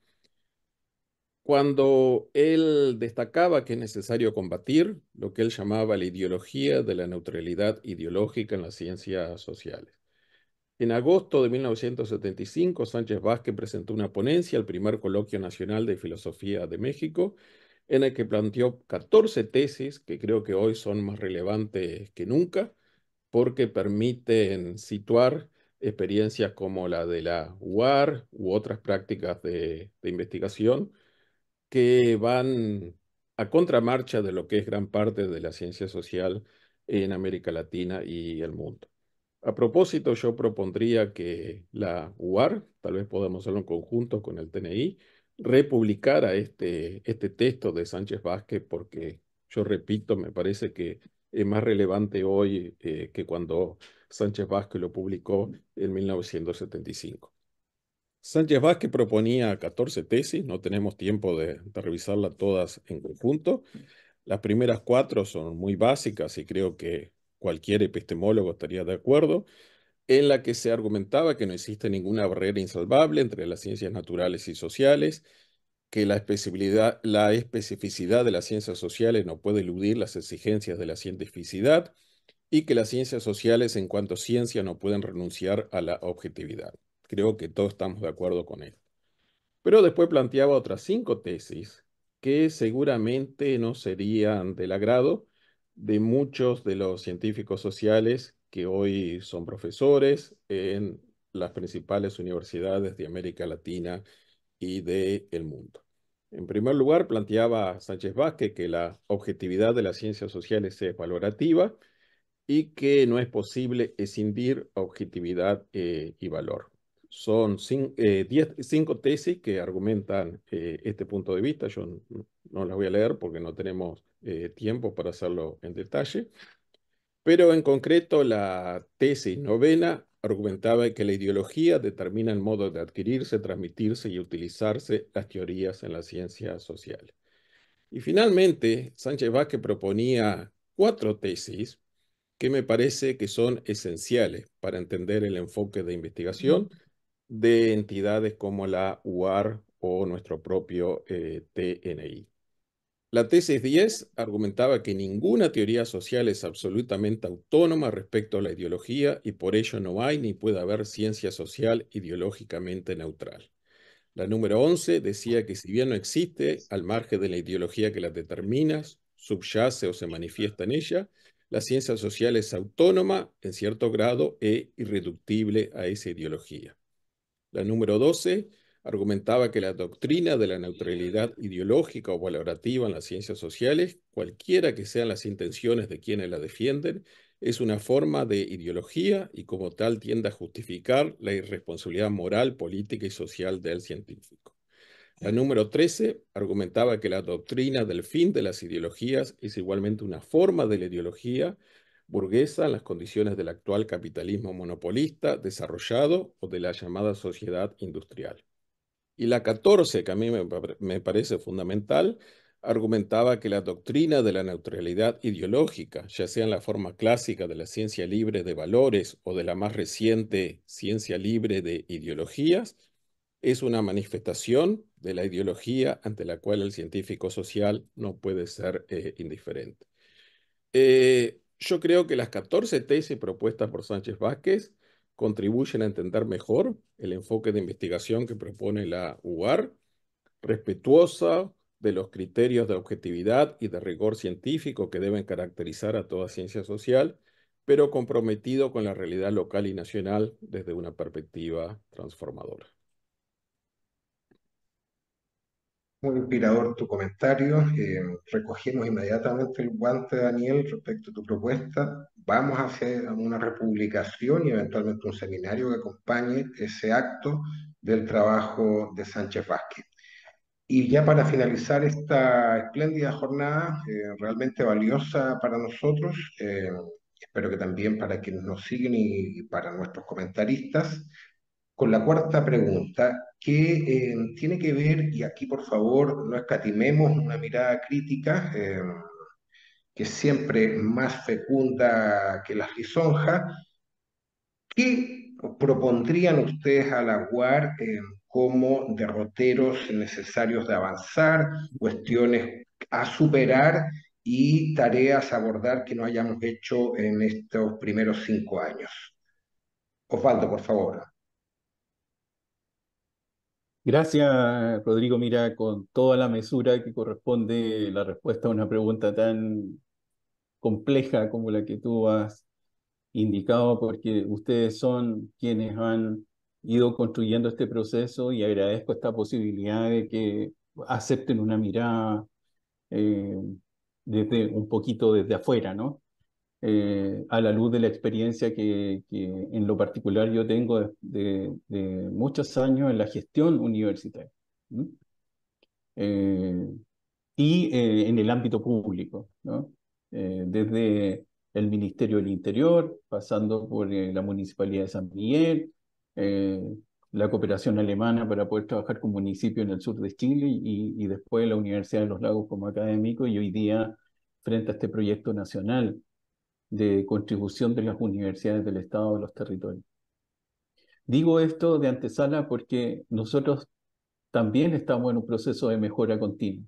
cuando él destacaba que es necesario combatir lo que él llamaba la ideología de la neutralidad ideológica en las ciencias sociales. En agosto de 1975, Sánchez Vázquez presentó una ponencia al primer Coloquio Nacional de Filosofía de México, en el que planteó 14 tesis que creo que hoy son más relevantes que nunca, porque permiten situar experiencias como la de la UAR u otras prácticas de, investigación que van a contramarcha de lo que es gran parte de la ciencia social en América Latina y el mundo. A propósito, yo propondría que la UAR, tal vez podamos hacerlo en conjunto con el TNI, republicara este, este texto de Sánchez Vázquez porque, yo repito, me parece que es más relevante hoy eh, que cuando Sánchez Vázquez lo publicó en 1975. Sánchez Vázquez proponía 14 tesis, no tenemos tiempo de, revisarlas todas en conjunto. Las primeras cuatro son muy básicas y creo que cualquier epistemólogo estaría de acuerdo, en la que se argumentaba que no existe ninguna barrera insalvable entre las ciencias naturales y sociales, que la especificidad, la especificidad de las ciencias sociales no puede eludir las exigencias de la cientificidad, y que las ciencias sociales en cuanto a ciencia no pueden renunciar a la objetividad. Creo que todos estamos de acuerdo con esto Pero después planteaba otras cinco tesis que seguramente no serían del agrado de muchos de los científicos sociales que hoy son profesores en las principales universidades de América Latina y del mundo. En primer lugar, planteaba Sánchez Vázquez que la objetividad de las ciencias sociales es valorativa y que no es posible escindir objetividad eh, y valor. Son eh, cinco, tesis que argumentan eh, este punto de vista. Yo no, no las voy a leer porque no tenemos tiempo para hacerlo en detalle. Pero en concreto, la tesis novena argumentaba que la ideología determina el modo de adquirirse, transmitirse y utilizarse las teorías en la ciencia social. Y finalmente, Sánchez Vázquez proponía cuatro tesis que me parece que son esenciales para entender el enfoque de investigación de entidades como la UAR o nuestro propio eh, TNI. La tesis 10 argumentaba que ninguna teoría social es absolutamente autónoma respecto a la ideología y por ello no hay ni puede haber ciencia social ideológicamente neutral. La número 11 decía que si bien no existe, al margen de la ideología que las determina, subyace o se manifiesta en ella, la ciencia social es autónoma, en cierto grado, e irreductible a esa ideología. La número 12 argumentaba que la doctrina de la neutralidad ideológica o valorativa en las ciencias sociales, cualquiera que sean las intenciones de quienes la defienden, es una forma de ideología y como tal tiende a justificar la irresponsabilidad moral, política y social del científico. La número 13 argumentaba que la doctrina del fin de las ideologías es igualmente una forma de la ideología burguesa en las condiciones del actual capitalismo monopolista desarrollado o de la llamada sociedad industrial. Y la 14, que a mí me, me parece fundamental, argumentaba que la doctrina de la neutralidad ideológica, ya sea en la forma clásica de la ciencia libre de valores o de la más reciente ciencia libre de ideologías, es una manifestación de la ideología ante la cual el científico social no puede ser eh, indiferente. Eh, yo creo que las 14 tesis propuestas por Sánchez Vázquez contribuyen a entender mejor el enfoque de investigación que propone la UAR, respetuosa de los criterios de objetividad y de rigor científico que deben caracterizar a toda ciencia social, pero comprometido con la realidad local y nacional desde una perspectiva transformadora. Muy inspirador tu comentario. Eh, Recogimos inmediatamente el guante, Daniel, respecto a tu propuesta. Vamos a hacer una republicación y eventualmente un seminario que acompañe ese acto del trabajo de Sánchez Vázquez. Y ya para finalizar esta espléndida jornada, eh, realmente valiosa para nosotros, eh, espero que también para quienes nos siguen y para nuestros comentaristas, con la cuarta pregunta, que eh, tiene que ver, y aquí por favor no escatimemos una mirada crítica, que em, que siempre más fecunda que la lisonja, ¿qué propondrían ustedes a la UAR em, como derroteros necesarios de avanzar, cuestiones a superar y tareas a abordar que no hayamos hecho en estos primeros cinco años? Osvaldo, por favor. Gracias, Rodrigo. Mira, con toda la mesura que corresponde la respuesta a una pregunta tan compleja como la que tú has indicado, porque ustedes son quienes han ido construyendo este proceso y agradezco esta posibilidad de que acepten una mirada eh, desde un poquito desde afuera, ¿no? Eh, a la luz de la experiencia que, en lo particular yo tengo de, muchos años en la gestión universitaria eh, y eh, en el ámbito público, desde el Ministerio del Interior, pasando por la Municipalidad de San Miguel, la cooperación alemana para poder trabajar con municipios en el sur de Chile y después la Universidad de los Lagos como académico y hoy día frente a este proyecto nacional de contribución de las universidades del Estado de los territorios. Digo esto de antesala porque nosotros también estamos en un proceso de mejora continua.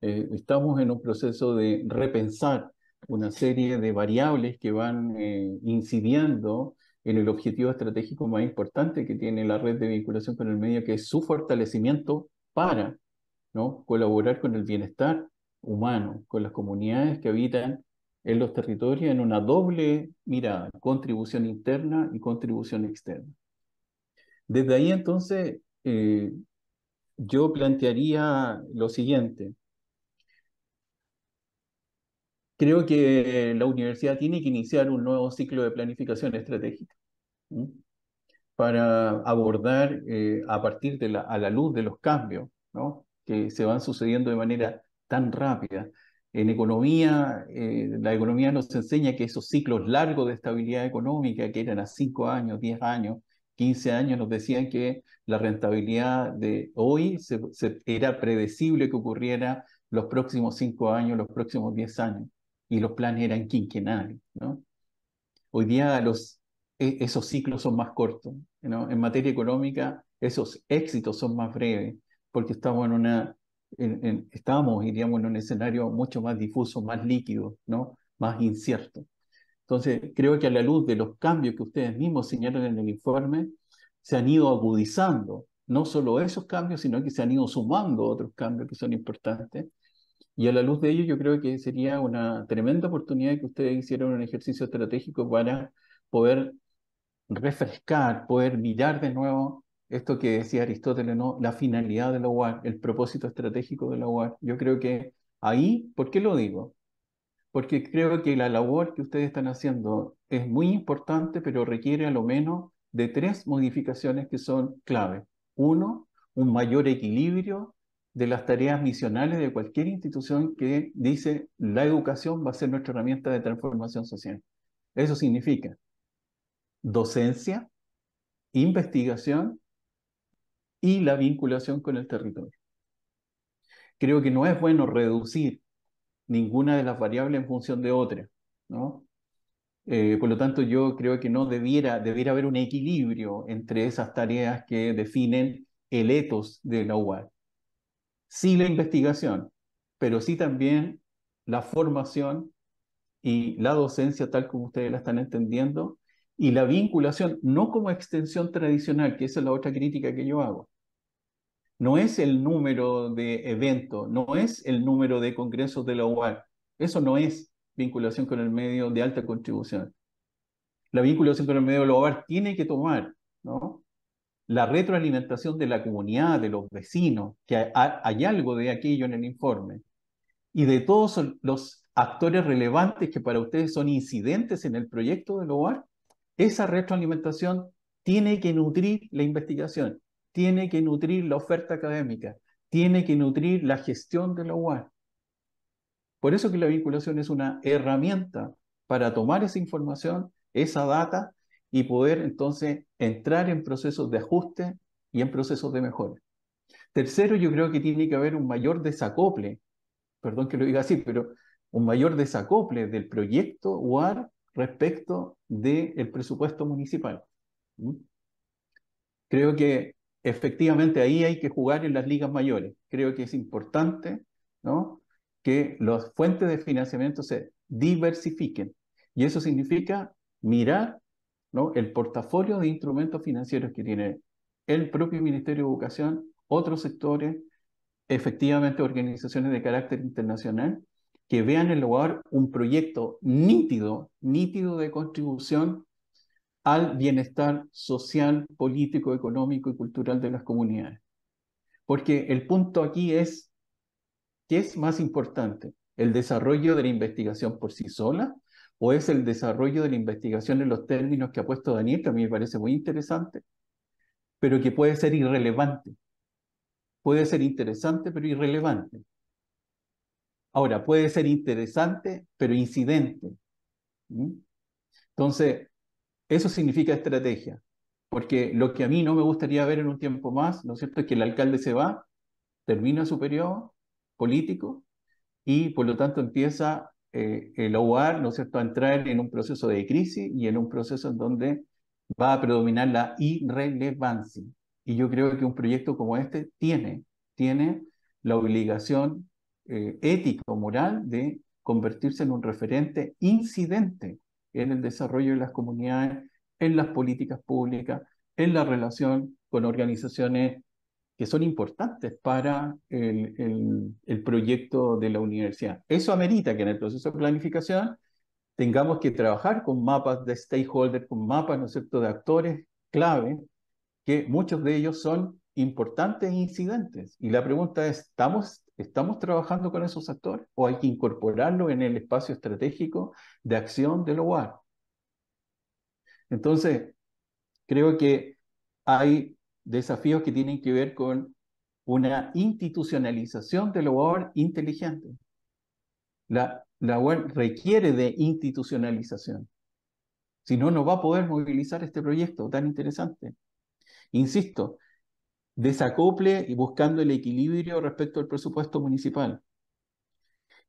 Eh, estamos en un proceso de repensar una serie de variables que van eh, incidiendo en el objetivo estratégico más importante que tiene la red de vinculación con el medio, que es su fortalecimiento para ¿no? colaborar con el bienestar humano, con las comunidades que habitan en los territorios en una doble mirada, contribución interna y contribución externa. Desde ahí entonces eh, yo plantearía lo siguiente. Creo que la universidad tiene que iniciar un nuevo ciclo de planificación estratégica para abordar eh, a partir de la, a la luz de los cambios ¿no? que se van sucediendo de manera tan rápida en economía, eh, la economía nos enseña que esos ciclos largos de estabilidad económica, que eran a 5 años, 10 años, 15 años, nos decían que la rentabilidad de hoy se, era predecible que ocurriera los próximos 5 años, los próximos 10 años, y los planes eran quinquenales. ¿no? Hoy día los, e, esos ciclos son más cortos. ¿no? En materia económica, esos éxitos son más breves, porque estamos en una estábamos, iríamos en un escenario mucho más difuso, más líquido, ¿no? más incierto. Entonces, creo que a la luz de los cambios que ustedes mismos señalan en el informe, se han ido agudizando no solo esos cambios, sino que se han ido sumando otros cambios que son importantes. Y a la luz de ello, yo creo que sería una tremenda oportunidad que ustedes hicieran un ejercicio estratégico para poder refrescar, poder mirar de nuevo esto que decía Aristóteles, ¿no? La finalidad del UAR, el propósito estratégico de la UAR, Yo creo que ahí, ¿por qué lo digo? Porque creo que la labor que ustedes están haciendo es muy importante, pero requiere a lo menos de tres modificaciones que son clave. Uno, un mayor equilibrio de las tareas misionales de cualquier institución que dice la educación va a ser nuestra herramienta de transformación social. Eso significa docencia, investigación y la vinculación con el territorio. Creo que no es bueno reducir ninguna de las variables en función de otra, ¿no? Eh, por lo tanto, yo creo que no debiera, debiera haber un equilibrio entre esas tareas que definen el etos de la UAR. Sí la investigación, pero sí también la formación y la docencia tal como ustedes la están entendiendo y la vinculación no como extensión tradicional, que esa es la otra crítica que yo hago, no es el número de eventos, no es el número de congresos de la UAR. Eso no es vinculación con el medio de alta contribución. La vinculación con el medio de la UAR tiene que tomar ¿no? la retroalimentación de la comunidad, de los vecinos, que hay, hay algo de aquello en el informe, y de todos los actores relevantes que para ustedes son incidentes en el proyecto del hogar, esa retroalimentación tiene que nutrir la investigación tiene que nutrir la oferta académica, tiene que nutrir la gestión de la UAR. Por eso que la vinculación es una herramienta para tomar esa información, esa data y poder entonces entrar en procesos de ajuste y en procesos de mejora. Tercero, yo creo que tiene que haber un mayor desacople, perdón que lo diga así, pero un mayor desacople del proyecto UAR respecto del presupuesto municipal. ¿Mm? Creo que efectivamente ahí hay que jugar en las ligas mayores. Creo que es importante ¿no? que las fuentes de financiamiento se diversifiquen. Y eso significa mirar ¿no? el portafolio de instrumentos financieros que tiene el propio Ministerio de Educación, otros sectores, efectivamente organizaciones de carácter internacional, que vean en el lugar un proyecto nítido, nítido de contribución al bienestar social, político, económico y cultural de las comunidades. Porque el punto aquí es, ¿qué es más importante? ¿El desarrollo de la investigación por sí sola o es el desarrollo de la investigación en los términos que ha puesto Daniel, que a mí me parece muy interesante, pero que puede ser irrelevante? Puede ser interesante, pero irrelevante. Ahora, puede ser interesante, pero incidente. Entonces, eso significa estrategia, porque lo que a mí no me gustaría ver en un tiempo más, ¿no es cierto?, es que el alcalde se va, termina su periodo político y por lo tanto empieza eh, el OAR, ¿no es cierto?, a entrar en un proceso de crisis y en un proceso en donde va a predominar la irrelevancia. Y yo creo que un proyecto como este tiene, tiene la obligación eh, ético moral de convertirse en un referente incidente en el desarrollo de las comunidades, en las políticas públicas, en la relación con organizaciones que son importantes para el, proyecto de la universidad. Eso amerita que en el proceso de planificación tengamos que trabajar con mapas de stakeholders, con mapas, ¿no es cierto?, de actores clave, que muchos de ellos son importantes e incidentes. Y la pregunta es, ¿estamos ¿Estamos trabajando con esos actores o hay que incorporarlo en el espacio estratégico de acción del hogar Entonces, creo que hay desafíos que tienen que ver con una institucionalización del hogar inteligente. La, la requiere de institucionalización. Si no, no va a poder movilizar este proyecto tan interesante. Insisto, desacople y buscando el equilibrio respecto al presupuesto municipal.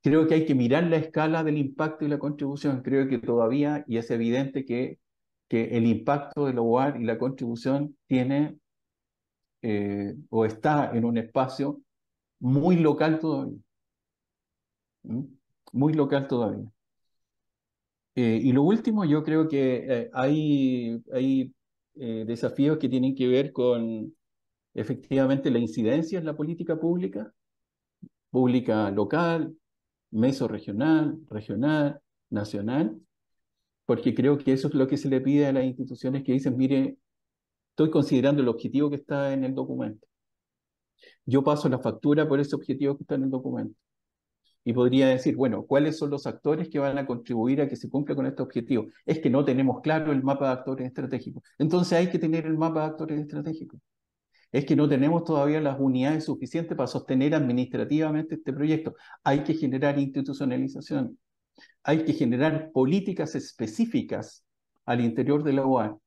Creo que hay que mirar la escala del impacto y la contribución. Creo que todavía, y es evidente que, que el impacto del hogar y la contribución tiene eh, o está en un espacio muy local todavía. Muy local todavía. Eh, y lo último, yo creo que eh, hay, hay desafíos que tienen que ver con, efectivamente la incidencia en la política pública, pública local, mesorregional, regional, nacional, porque creo que eso es lo que se le pide a las instituciones que dicen, mire, estoy considerando el objetivo que está en el documento. Yo paso la factura por ese objetivo que está en el documento. Y podría decir, bueno, ¿cuáles son los actores que van a contribuir a que se cumpla con este objetivo? Es que no tenemos claro el mapa de actores estratégicos. Entonces hay que tener el mapa de actores estratégicos es que no tenemos todavía las unidades suficientes para sostener administrativamente este proyecto. Hay que generar institucionalización, hay que generar políticas específicas al interior de la UAR.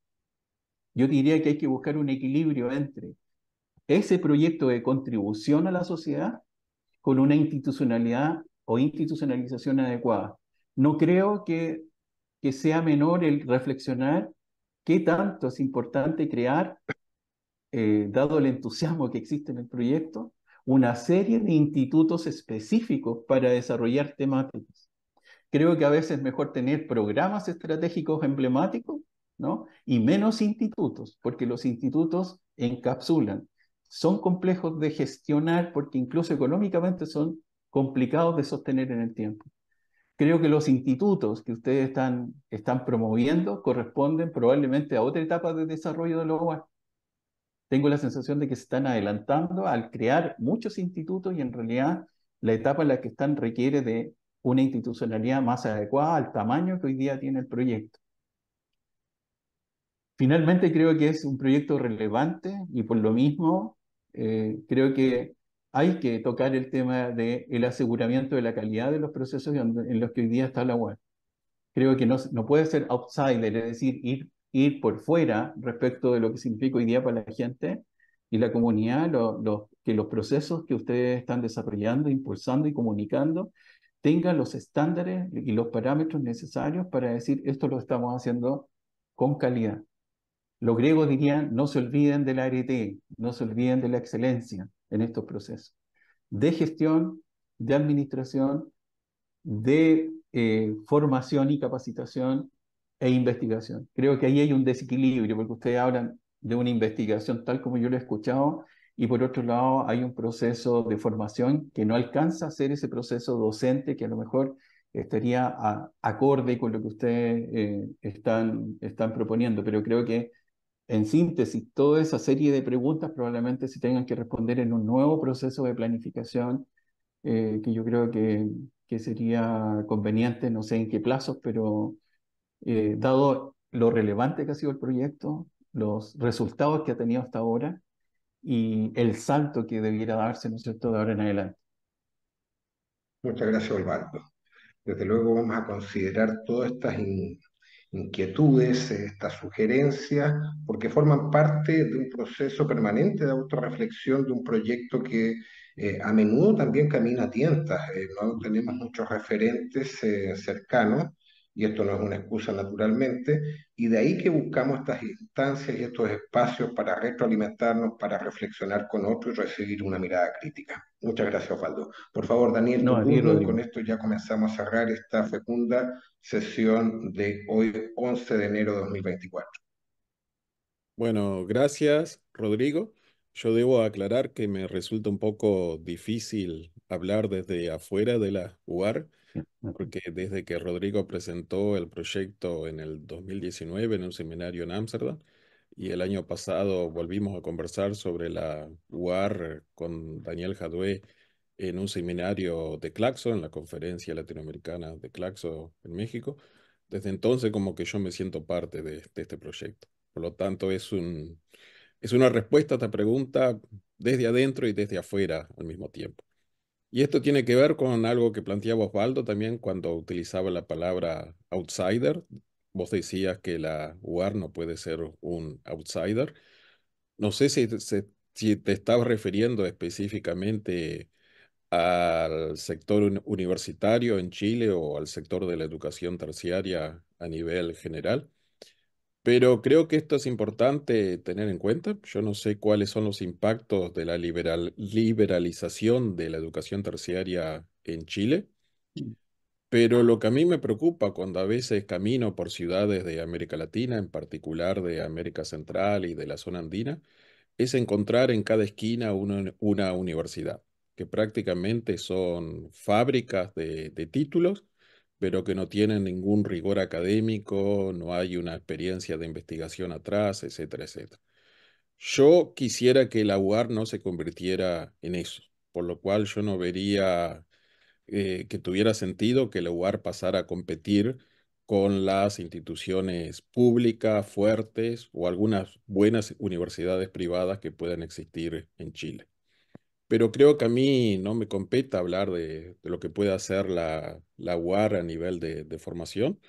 Yo diría que hay que buscar un equilibrio entre ese proyecto de contribución a la sociedad con una institucionalidad o institucionalización adecuada. No creo que, que sea menor el reflexionar qué tanto es importante crear eh, dado el entusiasmo que existe en el proyecto, una serie de institutos específicos para desarrollar temáticas. Creo que a veces es mejor tener programas estratégicos emblemáticos ¿no? y menos institutos, porque los institutos encapsulan. Son complejos de gestionar porque incluso económicamente son complicados de sostener en el tiempo. Creo que los institutos que ustedes están, están promoviendo corresponden probablemente a otra etapa de desarrollo de la UAS tengo la sensación de que se están adelantando al crear muchos institutos y en realidad la etapa en la que están requiere de una institucionalidad más adecuada al tamaño que hoy día tiene el proyecto. Finalmente creo que es un proyecto relevante y por lo mismo eh, creo que hay que tocar el tema del el aseguramiento de la calidad de los procesos en, los que hoy día está la web. Creo que no, no puede ser outsider, es decir, ir ir por fuera respecto de lo que significa hoy día para la gente y la comunidad, que los procesos que ustedes están desarrollando, impulsando y comunicando tengan los estándares y los parámetros necesarios para decir esto lo estamos haciendo con calidad. Los griegos dirían, no se olviden del ART, no se olviden de la excelencia en estos procesos de gestión, de administración, de eh, formación y capacitación e investigación. Creo que ahí hay un desequilibrio, porque ustedes hablan de una investigación tal como yo lo he escuchado, y por otro lado hay un proceso de formación que no alcanza a ser ese proceso docente que a lo mejor estaría acorde con lo que ustedes eh, están, están proponiendo, pero creo que en síntesis, toda esa serie de preguntas probablemente se tengan que responder en un nuevo proceso de planificación eh, que yo creo que, que sería conveniente, no sé en qué plazos, pero eh, dado lo relevante que ha sido el proyecto, los resultados que ha tenido hasta ahora y el salto que debiera darse, ¿no de ahora en adelante. Muchas gracias, Osvaldo. Desde luego vamos a considerar todas estas inquietudes, estas sugerencias, porque forman parte de un proceso permanente de autorreflexión de un proyecto que eh, a menudo también camina a tientas. Eh, no tenemos muchos referentes cercanos y esto no es una excusa naturalmente, y de ahí que buscamos estas instancias y estos espacios para retroalimentarnos, para reflexionar con otros y recibir una mirada crítica. Muchas gracias, Osvaldo. Por favor, Daniel, con esto ya comenzamos a cerrar esta fecunda sesión de hoy, 11 de enero de 2024. Bueno, gracias, Rodrigo. Yo debo aclarar que me resulta un poco difícil hablar desde afuera de la UAR porque desde que Rodrigo presentó el proyecto en el 2019 en un seminario en Ámsterdam y el año pasado volvimos a conversar sobre la UAR con Daniel Jadue en un seminario de Claxo, en la conferencia latinoamericana de Claxo en México, desde entonces como que yo me siento parte de, este proyecto. Por lo tanto, es una respuesta a esta pregunta desde adentro y desde afuera al mismo tiempo. Y esto tiene que ver con algo que planteaba Osvaldo también cuando utilizaba la palabra outsider. Vos decías que la UAR no puede ser un outsider. No sé si, si te estabas refiriendo específicamente al sector universitario en Chile o al sector de la educación terciaria a nivel general. Pero creo que esto es importante tener en cuenta. Yo no sé cuáles son los impactos de la liberalización de la educación terciaria en Chile, pero lo que a mí me preocupa cuando a veces camino por ciudades de América Latina, en particular de América Central y de la zona andina, es encontrar en cada esquina una, universidad, que prácticamente son fábricas de títulos pero que no tienen ningún rigor académico, no hay una experiencia de investigación atrás, etcétera, etcétera. Yo quisiera que la UAR no se convirtiera en eso, por lo cual yo no vería eh, que tuviera sentido que el UAR pasara a competir con las instituciones públicas fuertes o algunas buenas universidades privadas que puedan existir en Chile pero creo que a mí no me compete hablar de, lo que puede hacer la, la UAR a nivel de, formación,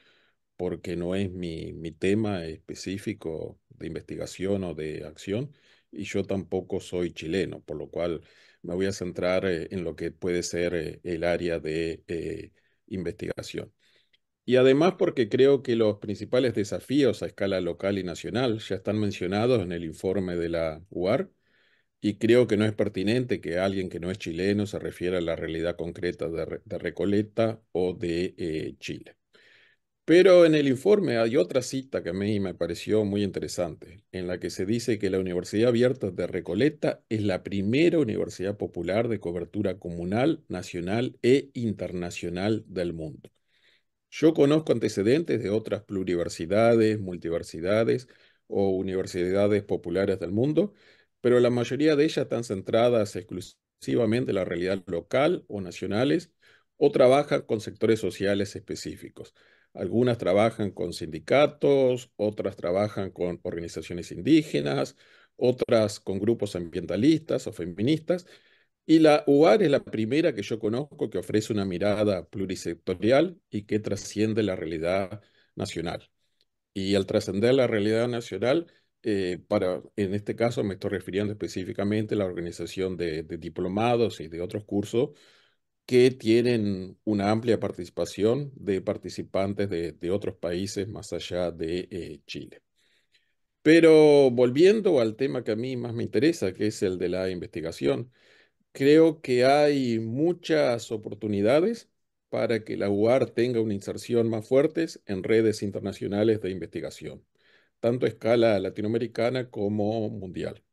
porque no es mi, tema específico de investigación o de acción, y yo tampoco soy chileno, por lo cual me voy a centrar eh, en lo que puede ser eh, el área de eh, investigación. Y además porque creo que los principales desafíos a escala local y nacional ya están mencionados en el informe de la UAR, y creo que no es pertinente que alguien que no es chileno se refiera a la realidad concreta de, Recoleta o de eh, Chile. Pero en el informe hay otra cita que a mí me pareció muy interesante, en la que se dice que la Universidad Abierta de Recoleta es la primera universidad popular de cobertura comunal, nacional e internacional del mundo. Yo conozco antecedentes de otras pluriversidades, multiversidades o universidades populares del mundo, pero la mayoría de ellas están centradas exclusivamente en la realidad local o nacionales o trabajan con sectores sociales específicos. Algunas trabajan con sindicatos, otras trabajan con organizaciones indígenas, otras con grupos ambientalistas o feministas. Y la UAR es la primera que yo conozco que ofrece una mirada plurisectorial y que trasciende la realidad nacional. Y al trascender la realidad nacional, eh, para, en este caso me estoy refiriendo específicamente a la organización de, diplomados y de otros cursos que tienen una amplia participación de participantes de, otros países más allá de eh, Chile. Pero volviendo al tema que a mí más me interesa, que es el de la investigación, creo que hay muchas oportunidades para que la UAR tenga una inserción más fuerte en redes internacionales de investigación tanto a escala latinoamericana como mundial.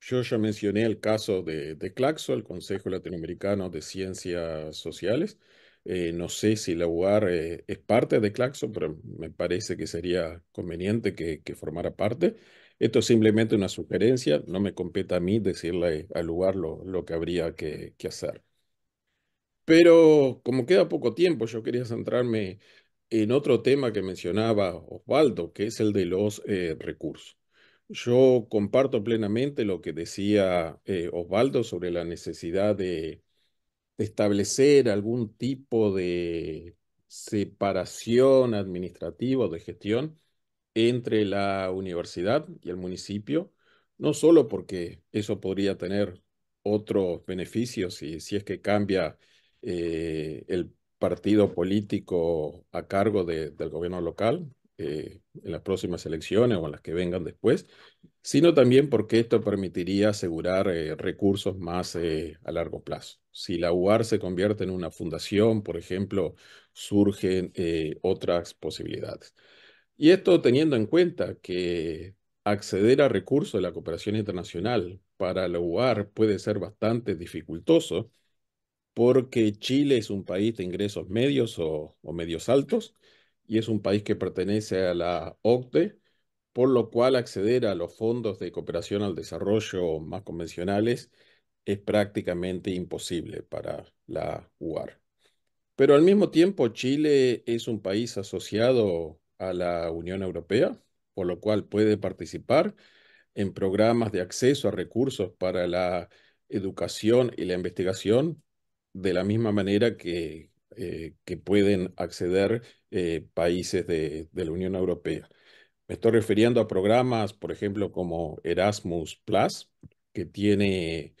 Yo ya mencioné el caso de, de Claxo, el Consejo Latinoamericano de Ciencias Sociales. Eh, no sé si el lugar eh, es parte de Claxo, pero me parece que sería conveniente que, formara parte. Esto es simplemente una sugerencia, no me compete a mí decirle al lugar lo, lo que habría que, que hacer. Pero como queda poco tiempo, yo quería centrarme en otro tema que mencionaba Osvaldo, que es el de los eh, recursos. Yo comparto plenamente lo que decía eh, Osvaldo sobre la necesidad de, establecer algún tipo de separación administrativa o de gestión entre la universidad y el municipio, no solo porque eso podría tener otros beneficios si, si es que cambia eh, el partido político a cargo del gobierno local eh, en las próximas elecciones o en las que vengan después, sino también porque esto permitiría asegurar eh, recursos más eh, a largo plazo. Si la UAR se convierte en una fundación, por ejemplo, surgen otras posibilidades. Y esto teniendo en cuenta que acceder a recursos de la cooperación internacional para la UAR puede ser bastante dificultoso, porque Chile es un país de ingresos medios o, o medios altos y es un país que pertenece a la OCDE, por lo cual acceder a los fondos de cooperación al desarrollo más convencionales es prácticamente imposible para la UAR. Pero al mismo tiempo Chile es un país asociado a la Unión Europea, por lo cual puede participar en programas de acceso a recursos para la educación y la investigación de la misma manera que, eh, que pueden acceder eh, países de, la Unión Europea. Me estoy refiriendo a programas, por ejemplo, como Erasmus Plus, que tiene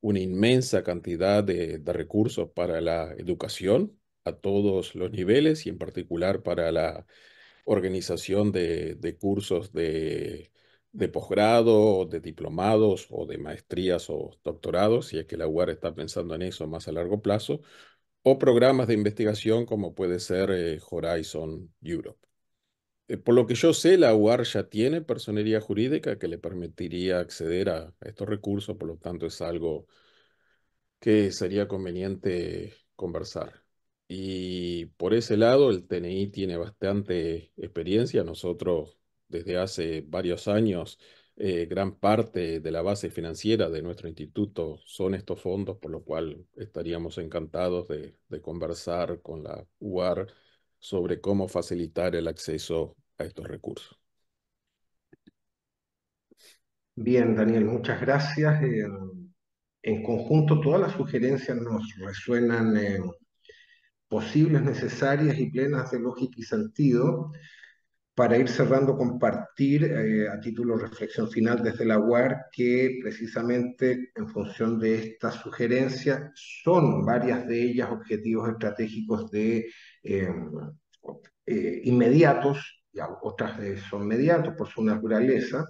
una inmensa cantidad de, recursos para la educación a todos los niveles y en particular para la organización de, de cursos de de posgrado, de diplomados o de maestrías o doctorados, si es que la UAR está pensando en eso más a largo plazo, o programas de investigación como puede ser eh, Horizon Europe. Eh, por lo que yo sé, la UAR ya tiene personería jurídica que le permitiría acceder a estos recursos, por lo tanto es algo que sería conveniente conversar. Y por ese lado, el TNI tiene bastante experiencia. Nosotros desde hace varios años, eh, gran parte de la base financiera de nuestro instituto son estos fondos, por lo cual estaríamos encantados de, conversar con la UAR sobre cómo facilitar el acceso a estos recursos. Bien, Daniel, muchas gracias. en conjunto, todas las sugerencias nos resuenan posibles, necesarias y plenas de lógica y sentido para ir cerrando, compartir eh, a título reflexión final desde la UAR que precisamente en función de esta sugerencia son varias de ellas objetivos estratégicos de eh, eh, inmediatos, y otras son inmediatos por su naturaleza,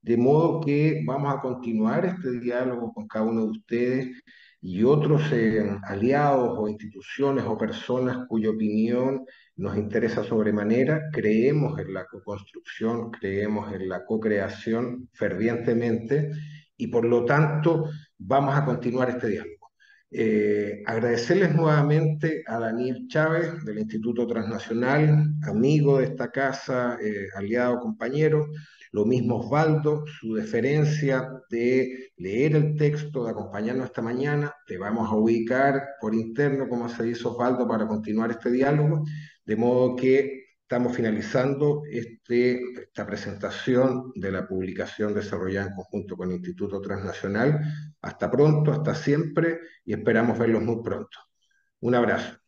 de modo que vamos a continuar este diálogo con cada uno de ustedes y otros eh, aliados o instituciones o personas cuya opinión nos interesa sobremanera, creemos en la co-construcción, creemos en la co-creación fervientemente y por lo tanto vamos a continuar este diálogo. Eh, agradecerles nuevamente a Daniel Chávez del Instituto Transnacional, amigo de esta casa, eh, aliado, compañero. Lo mismo Osvaldo, su deferencia de leer el texto, de acompañarnos esta mañana. Te vamos a ubicar por interno, como se dice Osvaldo, para continuar este diálogo. De modo que estamos finalizando este, esta presentación de la publicación desarrollada en conjunto con el Instituto Transnacional. Hasta pronto, hasta siempre y esperamos verlos muy pronto. Un abrazo.